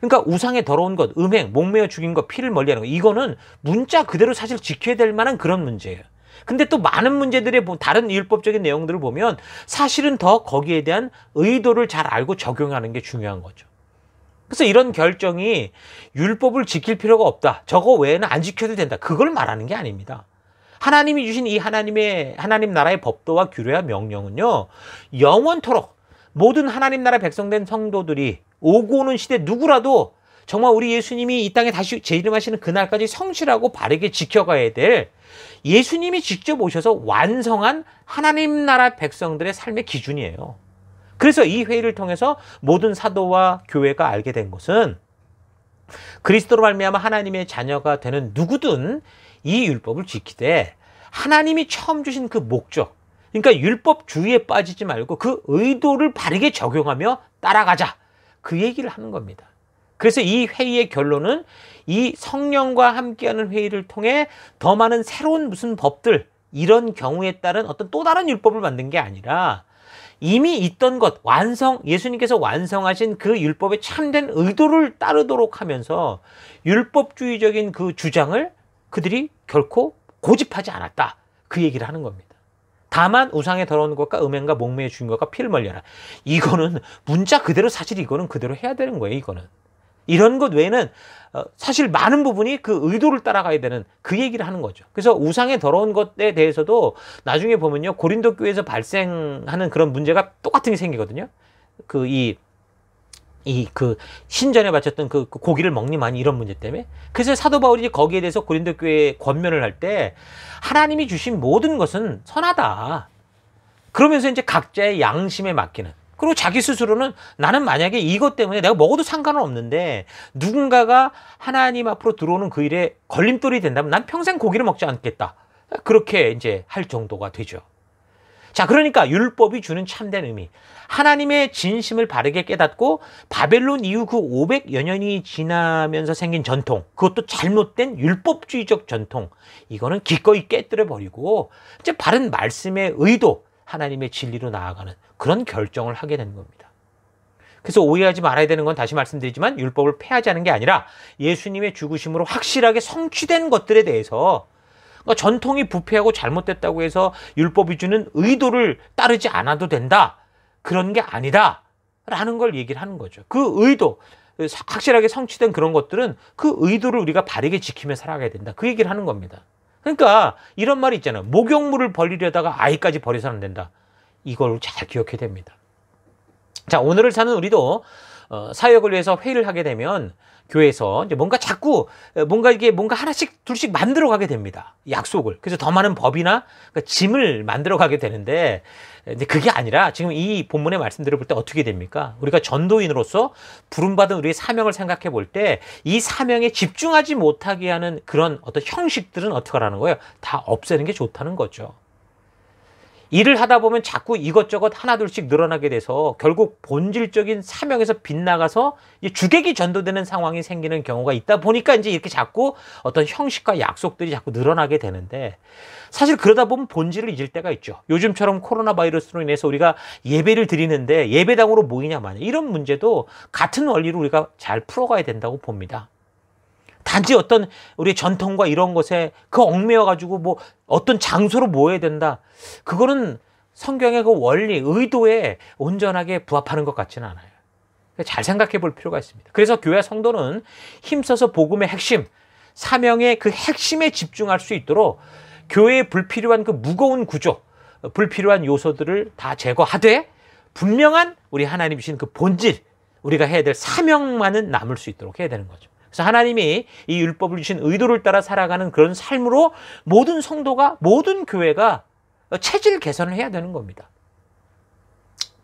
[SPEAKER 1] 그러니까 우상에 더러운 것, 음행, 목매어 죽인 것, 피를 멀리하는 것 이거는 문자 그대로 사실 지켜야 될 만한 그런 문제예요. 근데 또 많은 문제들의 다른 율법적인 내용들을 보면 사실은 더 거기에 대한 의도를 잘 알고 적용하는 게 중요한 거죠. 그래서 이런 결정이 율법을 지킬 필요가 없다. 저거 외에는 안 지켜도 된다. 그걸 말하는 게 아닙니다. 하나님이 주신 이 하나님의 하나님 나라의 법도와 규례와 명령은요. 영원토록 모든 하나님 나라 백성된 성도들이 오고 오는 시대 누구라도 정말 우리 예수님이 이 땅에 다시 재림하시는 그날까지 성실하고 바르게 지켜가야 될 예수님이 직접 오셔서 완성한 하나님 나라 백성들의 삶의 기준이에요. 그래서 이 회의를 통해서 모든 사도와 교회가 알게 된 것은 그리스도로 말미암아 하나님의 자녀가 되는 누구든 이 율법을 지키되 하나님이 처음 주신 그 목적 그러니까 율법주의에 빠지지 말고 그 의도를 바르게 적용하며 따라가자 그 얘기를 하는 겁니다. 그래서 이 회의의 결론은 이 성령과 함께하는 회의를 통해 더 많은 새로운 무슨 법들 이런 경우에 따른 어떤 또 다른 율법을 만든 게 아니라 이미 있던 것, 완성, 예수님께서 완성하신 그 율법의 참된 의도를 따르도록 하면서 율법주의적인 그 주장을 그들이 결코 고집하지 않았다. 그 얘기를 하는 겁니다. 다만 우상에 더러운 것과 음행과 목매의 주인 것과 피를 멀려라. 이거는 문자 그대로 사실 이거는 그대로 해야 되는 거예요. 이거는. 이런 것 외에는 어, 사실 많은 부분이 그 의도를 따라가야 되는 그 얘기를 하는 거죠. 그래서 우상의 더러운 것에 대해서도 나중에 보면요. 고린도 교회에서 발생하는 그런 문제가 똑같은 게 생기거든요. 그 이 이그 그 신전에 바쳤던 그, 그 고기를 먹니마니 이런 문제 때문에 그래서 사도 바울이 거기에 대해서 고린도 교회에 권면을 할 때 하나님이 주신 모든 것은 선하다. 그러면서 이제 각자의 양심에 맡기는 그리고 자기 스스로는 나는 만약에 이것 때문에 내가 먹어도 상관은 없는데 누군가가 하나님 앞으로 들어오는 그 일에 걸림돌이 된다면 난 평생 고기를 먹지 않겠다. 그렇게 이제 할 정도가 되죠. 자, 그러니까 율법이 주는 참된 의미. 하나님의 진심을 바르게 깨닫고 바벨론 이후 그 500여 년이 지나면서 생긴 전통, 그것도 잘못된 율법주의적 전통. 이거는 기꺼이 깨뜨려 버리고 이제 바른 말씀의 의도, 하나님의 진리로 나아가는 그런 결정을 하게 되는 겁니다. 그래서 오해하지 말아야 되는 건 다시 말씀드리지만 율법을 폐하자는 게 아니라 예수님의 죽으심으로 확실하게 성취된 것들에 대해서 그러니까 전통이 부패하고 잘못됐다고 해서 율법이 주는 의도를 따르지 않아도 된다. 그런 게 아니다. 라는 걸 얘기를 하는 거죠. 그 의도, 확실하게 성취된 그런 것들은 그 의도를 우리가 바르게 지키며 살아가야 된다. 그 얘기를 하는 겁니다. 그러니까 이런 말이 있잖아요. 목욕물을 벌리려다가 아이까지 버려서는 안 된다. 이걸 잘 기억해야 됩니다. 자, 오늘을 사는 우리도 어, 사역을 위해서 회의를 하게 되면 교회에서 이제 뭔가 자꾸 어, 뭔가 이게 뭔가 하나씩 둘씩 만들어 가게 됩니다. 약속을. 그래서 더 많은 법이나 그러니까 짐을 만들어 가게 되는데 이제 그게 아니라 지금 이 본문의 말씀들을 볼 때 어떻게 됩니까? 우리가 전도인으로서 부름받은 우리의 사명을 생각해 볼 때 이 사명에 집중하지 못하게 하는 그런 어떤 형식들은 어떻게 하라는 거예요? 다 없애는 게 좋다는 거죠. 일을 하다 보면 자꾸 이것저것 하나둘씩 늘어나게 돼서 결국 본질적인 사명에서 빗나가서 주객이 전도되는 상황이 생기는 경우가 있다 보니까 이제 이렇게 자꾸 어떤 형식과 약속들이 자꾸 늘어나게 되는데 사실 그러다 보면 본질을 잊을 때가 있죠. 요즘처럼 코로나 바이러스로 인해서 우리가 예배를 드리는데 예배당으로 모이냐 마냐 이런 문제도 같은 원리로 우리가 잘 풀어가야 된다고 봅니다. 단지 어떤 우리 전통과 이런 것에 그 얽매여 가지고 뭐 어떤 장소로 모여야 된다. 그거는 성경의 그 원리, 의도에 온전하게 부합하는 것 같지는 않아요. 잘 생각해 볼 필요가 있습니다. 그래서 교회 성도는 힘써서 복음의 핵심, 사명의 그 핵심에 집중할 수 있도록 교회의 불필요한 그 무거운 구조, 불필요한 요소들을 다 제거하되 분명한 우리 하나님 이신그 본질, 우리가 해야 될 사명만은 남을 수 있도록 해야 되는 거죠. 그래서 하나님이 이 율법을 주신 의도를 따라 살아가는 그런 삶으로 모든 성도가 모든 교회가 체질 개선을 해야 되는 겁니다.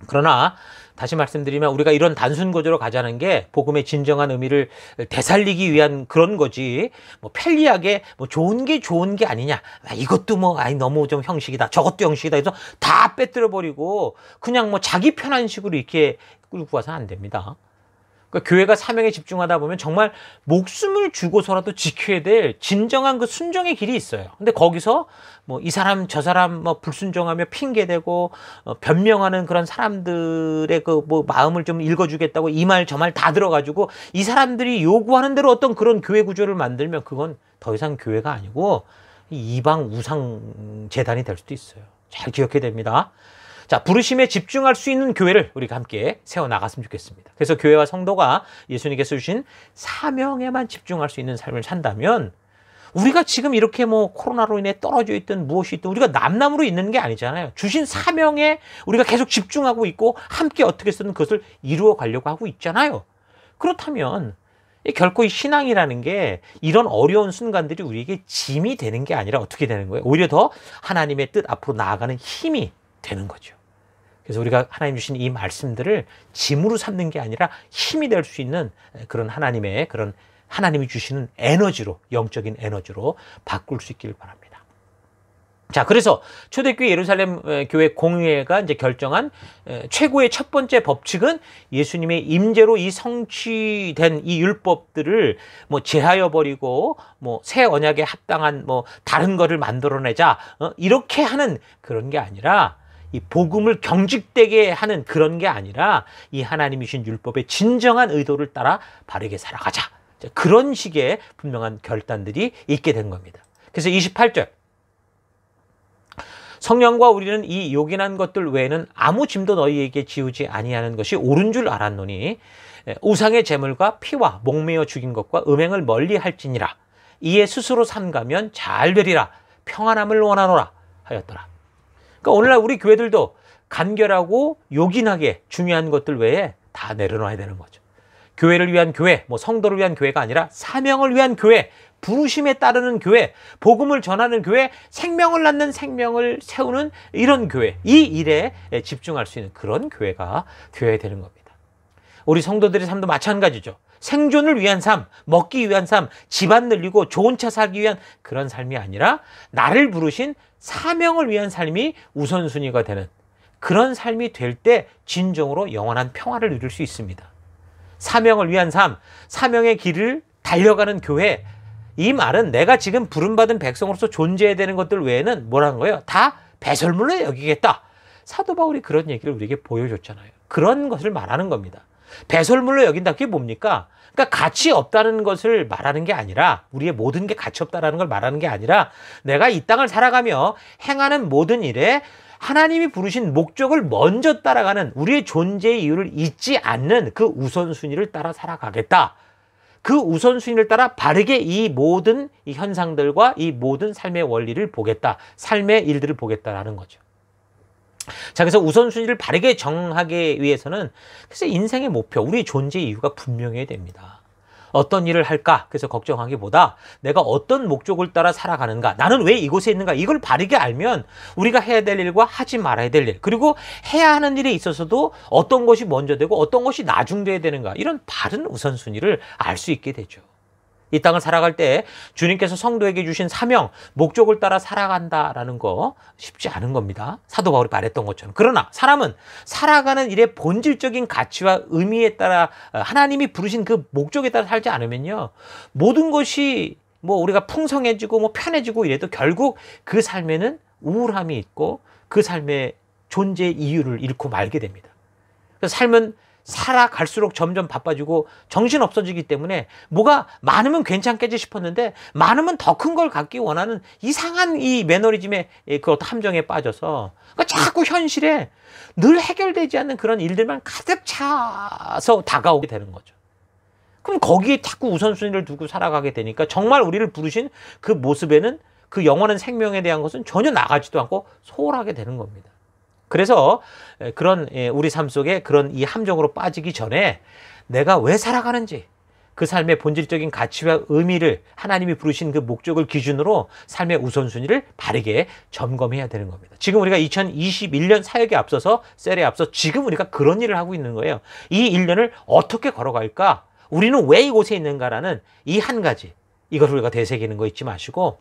[SPEAKER 1] 그러나 다시 말씀드리면 우리가 이런 단순 거저로 가자는 게 복음의 진정한 의미를 되살리기 위한 그런 거지 뭐 편리하게 뭐 좋은 게 좋은 게 아니냐 아, 이것도 뭐 아니 너무 좀 형식이다 저것도 형식이다 해서 다 빼뜨려 버리고 그냥 뭐 자기 편한 식으로 이렇게 끌고 가서안 됩니다. 그러니까 교회가 사명에 집중하다 보면 정말 목숨을 주고서라도 지켜야 될 진정한 그 순정의 길이 있어요. 근데 거기서 뭐 이 사람 저 사람 뭐불순종하며 핑계대고 어, 변명하는 그런 사람들의 그 뭐 마음을 좀 읽어주겠다고 이 말 저 말 다 들어가지고 이 사람들이 요구하는 대로 어떤 그런 교회 구조를 만들면 그건 더 이상 교회가 아니고 이방 우상 재단이 될 수도 있어요. 잘 기억해야 됩니다. 자, 부르심에 집중할 수 있는 교회를 우리가 함께 세워나갔으면 좋겠습니다. 그래서 교회와 성도가 예수님께서 주신 사명에만 집중할 수 있는 삶을 산다면 우리가 지금 이렇게 뭐 코로나로 인해 떨어져 있던 무엇이 있든 우리가 남남으로 있는 게 아니잖아요. 주신 사명에 우리가 계속 집중하고 있고 함께 어떻게 쓰든 그것을 이루어 가려고 하고 있잖아요. 그렇다면 결코 이 신앙이라는 게 이런 어려운 순간들이 우리에게 짐이 되는 게 아니라 어떻게 되는 거예요? 오히려 더 하나님의 뜻 앞으로 나아가는 힘이 되는 거죠. 그래서 우리가 하나님 주신 이 말씀들을 짐으로 삼는 게 아니라 힘이 될 수 있는 그런 하나님의 그런 하나님이 주시는 에너지로 영적인 에너지로 바꿀 수 있기를 바랍니다. 자, 그래서 초대교회 예루살렘 교회 공회가 이제 결정한 최고의 첫 번째 법칙은 예수님의 임재로 이 성취된 이 율법들을 뭐 제하여 버리고 뭐 새 언약에 합당한 뭐 다른 거를 만들어내자 어, 이렇게 하는 그런 게 아니라 이 복음을 경직되게 하는 그런 게 아니라 이 하나님이신 율법의 진정한 의도를 따라 바르게 살아가자. 그런 식의 분명한 결단들이 있게 된 겁니다. 그래서 28절. 성령과 우리는 이 요긴한 것들 외에는 아무 짐도 너희에게 지우지 아니하는 것이 옳은 줄 알았노니 우상의 제물과 피와 목매어 죽인 것과 음행을 멀리 할지니라 이에 스스로 삼가면 잘 되리라 평안함을 원하노라 하였더라 그러니까 오늘날 우리 교회들도 간결하고 요긴하게 중요한 것들 외에 다 내려놔야 되는 거죠. 교회를 위한 교회, 뭐 성도를 위한 교회가 아니라 사명을 위한 교회, 부르심에 따르는 교회, 복음을 전하는 교회, 생명을 낳는 생명을 세우는 이런 교회, 이 일에 집중할 수 있는 그런 교회가 교회 야 되는 겁니다. 우리 성도들의 삶도 마찬가지죠. 생존을 위한 삶, 먹기 위한 삶, 집안 늘리고 좋은 차 사기 위한 그런 삶이 아니라 나를 부르신 사명을 위한 삶이 우선순위가 되는 그런 삶이 될 때 진정으로 영원한 평화를 누릴 수 있습니다. 사명을 위한 삶, 사명의 길을 달려가는 교회. 이 말은 내가 지금 부름받은 백성으로서 존재해야 되는 것들 외에는 뭐라는 거예요? 다 배설물로 여기겠다. 사도 바울이 그런 얘기를 우리에게 보여줬잖아요. 그런 것을 말하는 겁니다. 배설물로 여긴다. 그게 뭡니까? 그러니까 가치 없다는 것을 말하는 게 아니라 우리의 모든 게 가치 없다라는 걸 말하는 게 아니라 내가 이 땅을 살아가며 행하는 모든 일에 하나님이 부르신 목적을 먼저 따라가는 우리의 존재의 이유를 잊지 않는 그 우선순위를 따라 살아가겠다. 그 우선순위를 따라 바르게 이 모든 이 현상들과 이 모든 삶의 원리를 보겠다. 삶의 일들을 보겠다라는 거죠. 자, 그래서 우선순위를 바르게 정하기 위해서는 그래서 인생의 목표, 우리의 존재 이유가 분명해야 됩니다. 어떤 일을 할까? 그래서 걱정하기보다 내가 어떤 목적을 따라 살아가는가? 나는 왜 이곳에 있는가? 이걸 바르게 알면 우리가 해야 될 일과 하지 말아야 될 일, 그리고 해야 하는 일에 있어서도 어떤 것이 먼저 되고 어떤 것이 나중 돼야 되는가? 이런 바른 우선순위를 알 수 있게 되죠. 이 땅을 살아갈 때 주님께서 성도에게 주신 사명, 목적을 따라 살아간다라는 거 쉽지 않은 겁니다. 사도 바울이 말했던 것처럼. 그러나 사람은 살아가는 일의 본질적인 가치와 의미에 따라 어, 하나님이 부르신 그 목적에 따라 살지 않으면요. 모든 것이 뭐 우리가 풍성해지고 뭐 편해지고 이래도 결국 그 삶에는 우울함이 있고 그 삶의 존재 이유를 잃고 말게 됩니다. 그래서 삶은 살아갈수록 점점 바빠지고 정신 없어지기 때문에 뭐가 많으면 괜찮겠지 싶었는데 많으면 더 큰 걸 갖기 원하는 이상한 이 매너리즘의 그 어떤 함정에 빠져서 그러니까 자꾸 현실에 늘 해결되지 않는 그런 일들만 가득 차서 다가오게 되는 거죠. 그럼 거기에 자꾸 우선순위를 두고 살아가게 되니까 정말 우리를 부르신 그 모습에는 그 영원한 생명에 대한 것은 전혀 나가지도 않고 소홀하게 되는 겁니다. 그래서 그런 예, 우리 삶 속에 그런 이 함정으로 빠지기 전에 내가 왜 살아가는지 그 삶의 본질적인 가치와 의미를 하나님이 부르신 그 목적을 기준으로 삶의 우선순위를 바르게 점검해야 되는 겁니다. 지금 우리가 2021년 사역에 앞서서 셀에 앞서 지금 우리가 그런 일을 하고 있는 거예요. 이 1년을 어떻게 걸어갈까? 우리는 왜 이곳에 있는가라는 이 한 가지 이것을 우리가 되새기는 거 잊지 마시고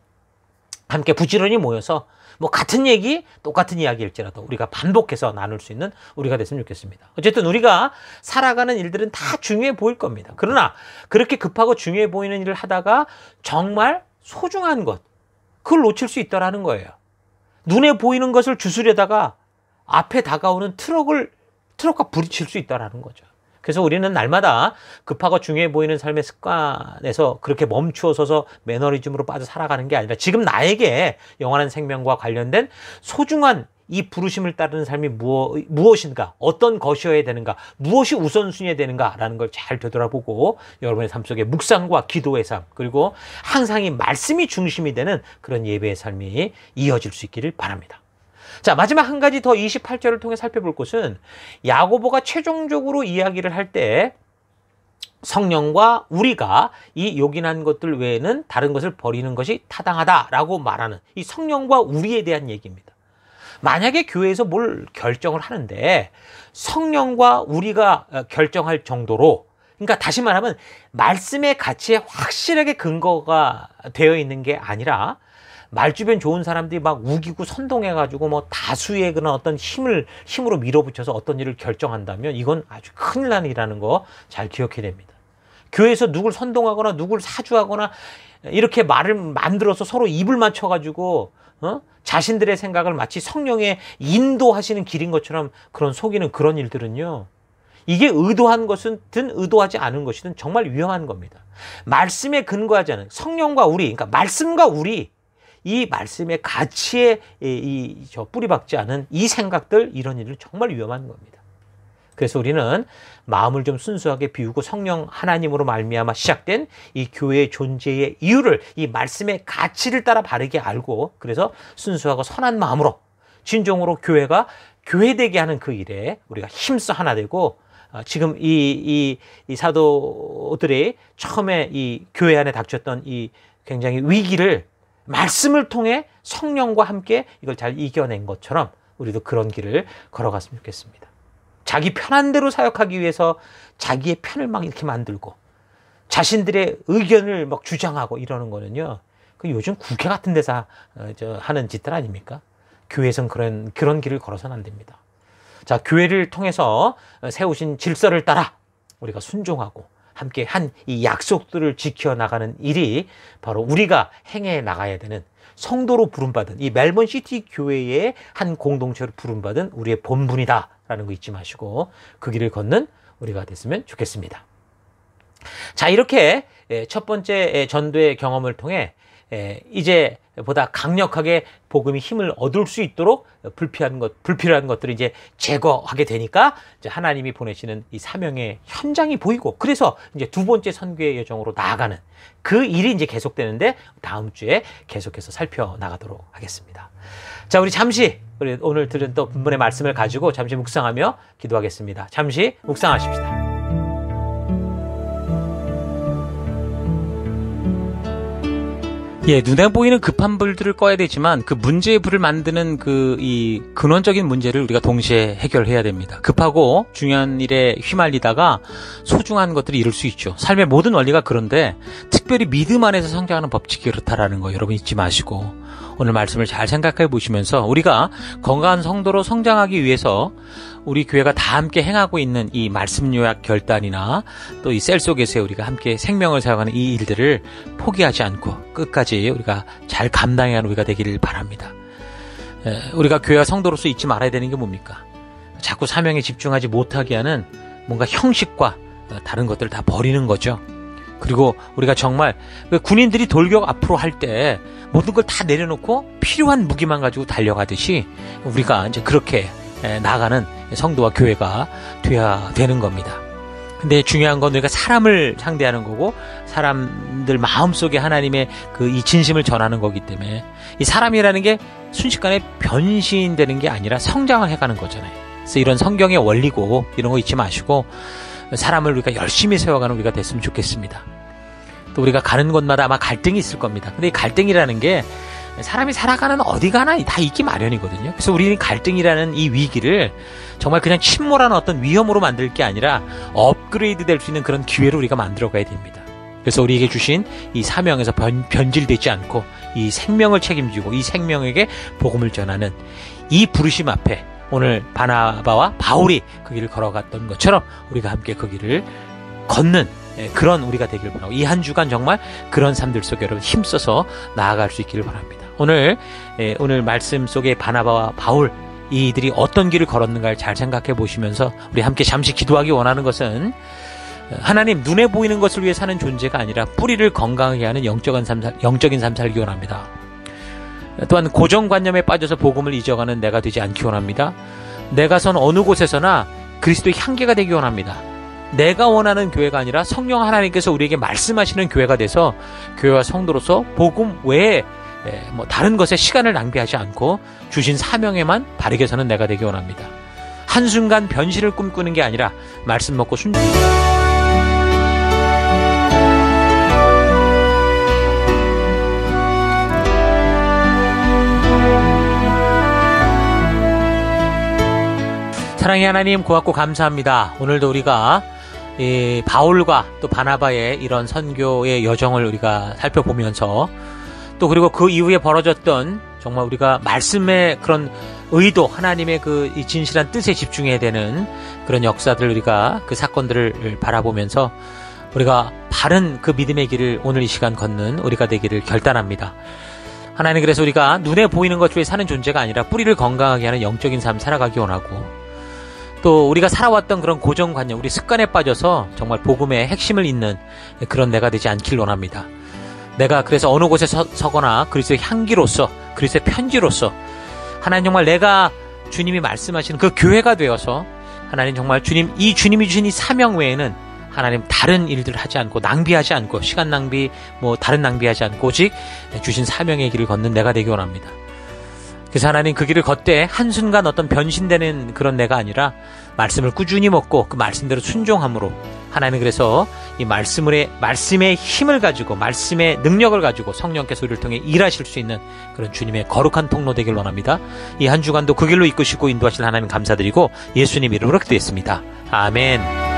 [SPEAKER 1] 함께 부지런히 모여서 뭐 같은 얘기, 똑같은 이야기일지라도 우리가 반복해서 나눌 수 있는 우리가 됐으면 좋겠습니다. 어쨌든 우리가 살아가는 일들은 다 중요해 보일 겁니다. 그러나 그렇게 급하고 중요해 보이는 일을 하다가 정말 소중한 것, 그걸 놓칠 수 있다라는 거예요. 눈에 보이는 것을 주스려다가 앞에 다가오는 트럭을 트럭과 부딪힐 수 있다라는 거죠. 그래서 우리는 날마다 급하고 중요해 보이는 삶의 습관에서 그렇게 멈추어 서서 매너리즘으로 빠져 살아가는 게 아니라 지금 나에게 영원한 생명과 관련된 소중한 이 부르심을 따르는 삶이 무엇, 무엇인가, 어떤 것이어야 되는가, 무엇이 우선순위에 되는가라는 걸 잘 되돌아보고 여러분의 삶 속에 묵상과 기도의 삶, 그리고 항상 이 말씀이 중심이 되는 그런 예배의 삶이 이어질 수 있기를 바랍니다. 자 마지막 한 가지 더 28절을 통해 살펴볼 것은 야고보가 최종적으로 이야기를 할 때 성령과 우리가 이 요긴한 것들 외에는 다른 것을 버리는 것이 타당하다라고 말하는 이 성령과 우리에 대한 얘기입니다. 만약에 교회에서 뭘 결정을 하는데 성령과 우리가 어, 결정할 정도로 그러니까 다시 말하면 말씀의 가치에 확실하게 근거가 되어 있는 게 아니라 말주변 좋은 사람들이 막 우기고 선동해가지고 뭐 다수의 그런 어떤 힘을 힘으로 밀어붙여서 어떤 일을 결정한다면 이건 아주 큰일 난 일이라는 거 잘 기억해야 됩니다. 교회에서 누굴 선동하거나 누굴 사주하거나 이렇게 말을 만들어서 서로 입을 맞춰가지고 어? 자신들의 생각을 마치 성령의 인도하시는 길인 것처럼 그런 속이는 그런 일들은요. 이게 의도한 것은 든 의도하지 않은 것이든 정말 위험한 겁니다. 말씀에 근거하지 않은 성령과 우리, 그러니까 말씀과 우리 이 말씀의 가치에 이저 뿌리박지 않은 이 생각들 이런 일을 정말 위험한 겁니다. 그래서 우리는 마음을 좀 순수하게 비우고 성령 하나님으로 말미암아 시작된 이 교회의 존재의 이유를 이 말씀의 가치를 따라 바르게 알고 그래서 순수하고 선한 마음으로 진정으로 교회가 교회되게 하는 그 일에 우리가 힘써 하나 되고 아, 지금 이, 이, 이 사도들이 처음에 이 교회 안에 닥쳤던 이 굉장히 위기를 말씀을 통해 성령과 함께 이걸 잘 이겨낸 것처럼 우리도 그런 길을 걸어갔으면 좋겠습니다. 자기 편한 대로 사역하기 위해서 자기의 편을 막 이렇게 만들고 자신들의 의견을 막 주장하고 이러는 거는요. 그 요즘 국회 같은 데서 어, 하는 짓들 아닙니까? 교회에선 그런 그런 길을 걸어서는 안 됩니다. 자, 교회를 통해서 세우신 질서를 따라 우리가 순종하고 함께 한 이 약속들을 지켜나가는 일이 바로 우리가 행해 나가야 되는 성도로 부름받은 이 멜번 시티 교회의 한 공동체로 부름받은 우리의 본분이다라는 거 잊지 마시고 그 길을 걷는 우리가 됐으면 좋겠습니다. 자, 이렇게 예, 첫 번째 예, 전도의 경험을 통해 예, 이제 보다 강력하게 복음이 힘을 얻을 수 있도록 불필요한 것 불필요한 것들을 이제 제거하게 되니까 이제 하나님이 보내시는 이 사명의 현장이 보이고 그래서 이제 두 번째 선교의 여정으로 나아가는 그 일이 이제 계속되는데 다음 주에 계속해서 살펴 나가도록 하겠습니다. 자, 우리 잠시 우리 오늘 들은 또 본문의 말씀을 가지고 잠시 묵상하며 기도하겠습니다. 잠시 묵상하십시다. 예, 눈에 보이는 급한 불들을 꺼야 되지만 그 문제의 불을 만드는 그 이 근원적인 문제를 우리가 동시에 해결해야 됩니다. 급하고 중요한 일에 휘말리다가 소중한 것들을 잃을 수 있죠. 삶의 모든 원리가 그런데 특별히 믿음 안에서 성장하는 법칙이 그렇다라는 거 여러분 잊지 마시고 오늘 말씀을 잘 생각해 보시면서 우리가 건강한 성도로 성장하기 위해서 우리 교회가 다 함께 행하고 있는 이 말씀 요약 결단이나 또 이 셀 속에서 우리가 함께 생명을 사용하는 이 일들을 포기하지 않고 끝까지 우리가 잘 감당해야 는 우리가 되기를 바랍니다. 우리가 교회와 성도로서 잊지 말아야 되는 게 뭡니까? 자꾸 사명에 집중하지 못하게 하는 뭔가 형식과 다른 것들을 다 버리는 거죠. 그리고 우리가 정말 그 군인들이 돌격 앞으로 할 때 모든 걸 다 내려놓고 필요한 무기만 가지고 달려가듯이 우리가 이제 그렇게 나가는 성도와 교회가 돼야 되는 겁니다. 근데 중요한 건 우리가 사람을 상대하는 거고 사람들 마음속에 하나님의 그 이 진심을 전하는 거기 때문에 이 사람이라는 게 순식간에 변신되는 게 아니라 성장을 해가는 거잖아요. 그래서 이런 성경의 원리고 이런 거 잊지 마시고 사람을 우리가 열심히 세워가는 우리가 됐으면 좋겠습니다. 또 우리가 가는 곳마다 아마 갈등이 있을 겁니다. 근데 이 갈등이라는 게 사람이 살아가는 어디가나 다 있기 마련이거든요. 그래서 우리는 갈등이라는 이 위기를 정말 그냥 침몰하는 어떤 위험으로 만들 게 아니라 업그레이드 될 수 있는 그런 기회로 우리가 만들어가야 됩니다. 그래서 우리에게 주신 이 사명에서 변, 변질되지 않고 이 생명을 책임지고 이 생명에게 복음을 전하는 이 부르심 앞에 오늘 바나바와 바울이 그 길을 걸어갔던 것처럼 우리가 함께 그 길을 걷는 예, 그런 우리가 되길 바라고 이 한 주간 정말 그런 삶들 속에 여러분 힘써서 나아갈 수 있기를 바랍니다. 오늘 예, 오늘 말씀 속에 바나바와 바울 이들이 어떤 길을 걸었는가를 잘 생각해 보시면서 우리 함께 잠시 기도하기 원하는 것은 하나님 눈에 보이는 것을 위해 사는 존재가 아니라 뿌리를 건강하게 하는 영적인 삶살, 영적인 삶살기 원합니다. 또한 고정관념에 빠져서 복음을 잊어가는 내가 되지 않기 원합니다. 내가 선 어느 곳에서나 그리스도의 향기가 되기 원합니다. 내가 원하는 교회가 아니라 성령 하나님께서 우리에게 말씀하시는 교회가 돼서 교회와 성도로서 복음 외에 예, 뭐 다른 것에 시간을 낭비하지 않고 주신 사명에만 바르게 서는 내가 되기 원합니다. 한순간 변신을 꿈꾸는 게 아니라 말씀 먹고 순 사랑의 하나님 고맙고 감사합니다. 오늘도 우리가 이 바울과 또 바나바의 이런 선교의 여정을 우리가 살펴보면서 또 그리고 그 이후에 벌어졌던 정말 우리가 말씀의 그런 의도 하나님의 그 진실한 뜻에 집중해야 되는 그런 역사들 우리가 그 사건들을 바라보면서 우리가 바른 그 믿음의 길을 오늘 이 시간 걷는 우리가 되기를 결단합니다. 하나님 그래서 우리가 눈에 보이는 것 중에 사는 존재가 아니라 뿌리를 건강하게 하는 영적인 삶 살아가기 원하고 또 우리가 살아왔던 그런 고정관념, 우리 습관에 빠져서 정말 복음의 핵심을 잇는 그런 내가 되지 않길 원합니다. 내가 그래서 어느 곳에 서, 거나 그리스의 향기로서 그리스의 편지로서 하나님 정말 내가 주님이 말씀하시는 그 교회가 되어서 하나님 정말 주님 이 주님이 주신 이 사명 외에는 하나님 다른 일들 을 하지 않고 낭비하지 않고 시간 낭비 뭐 다른 낭비하지 않고 오직 주신 사명의 길을 걷는 내가 되기 원합니다. 그래서 하나님 그 길을 걷되 한순간 어떤 변신되는 그런 내가 아니라 말씀을 꾸준히 먹고 그 말씀대로 순종함으로 하나님은 그래서 이 말씀의 말씀의 힘을 가지고 말씀의 능력을 가지고 성령께서 우리를 통해 일하실 수 있는 그런 주님의 거룩한 통로 되길 원합니다. 이 한 주간도 그 길로 이끄시고 인도하실 하나님 감사드리고 예수님 이름으로 기도했습니다. 아멘.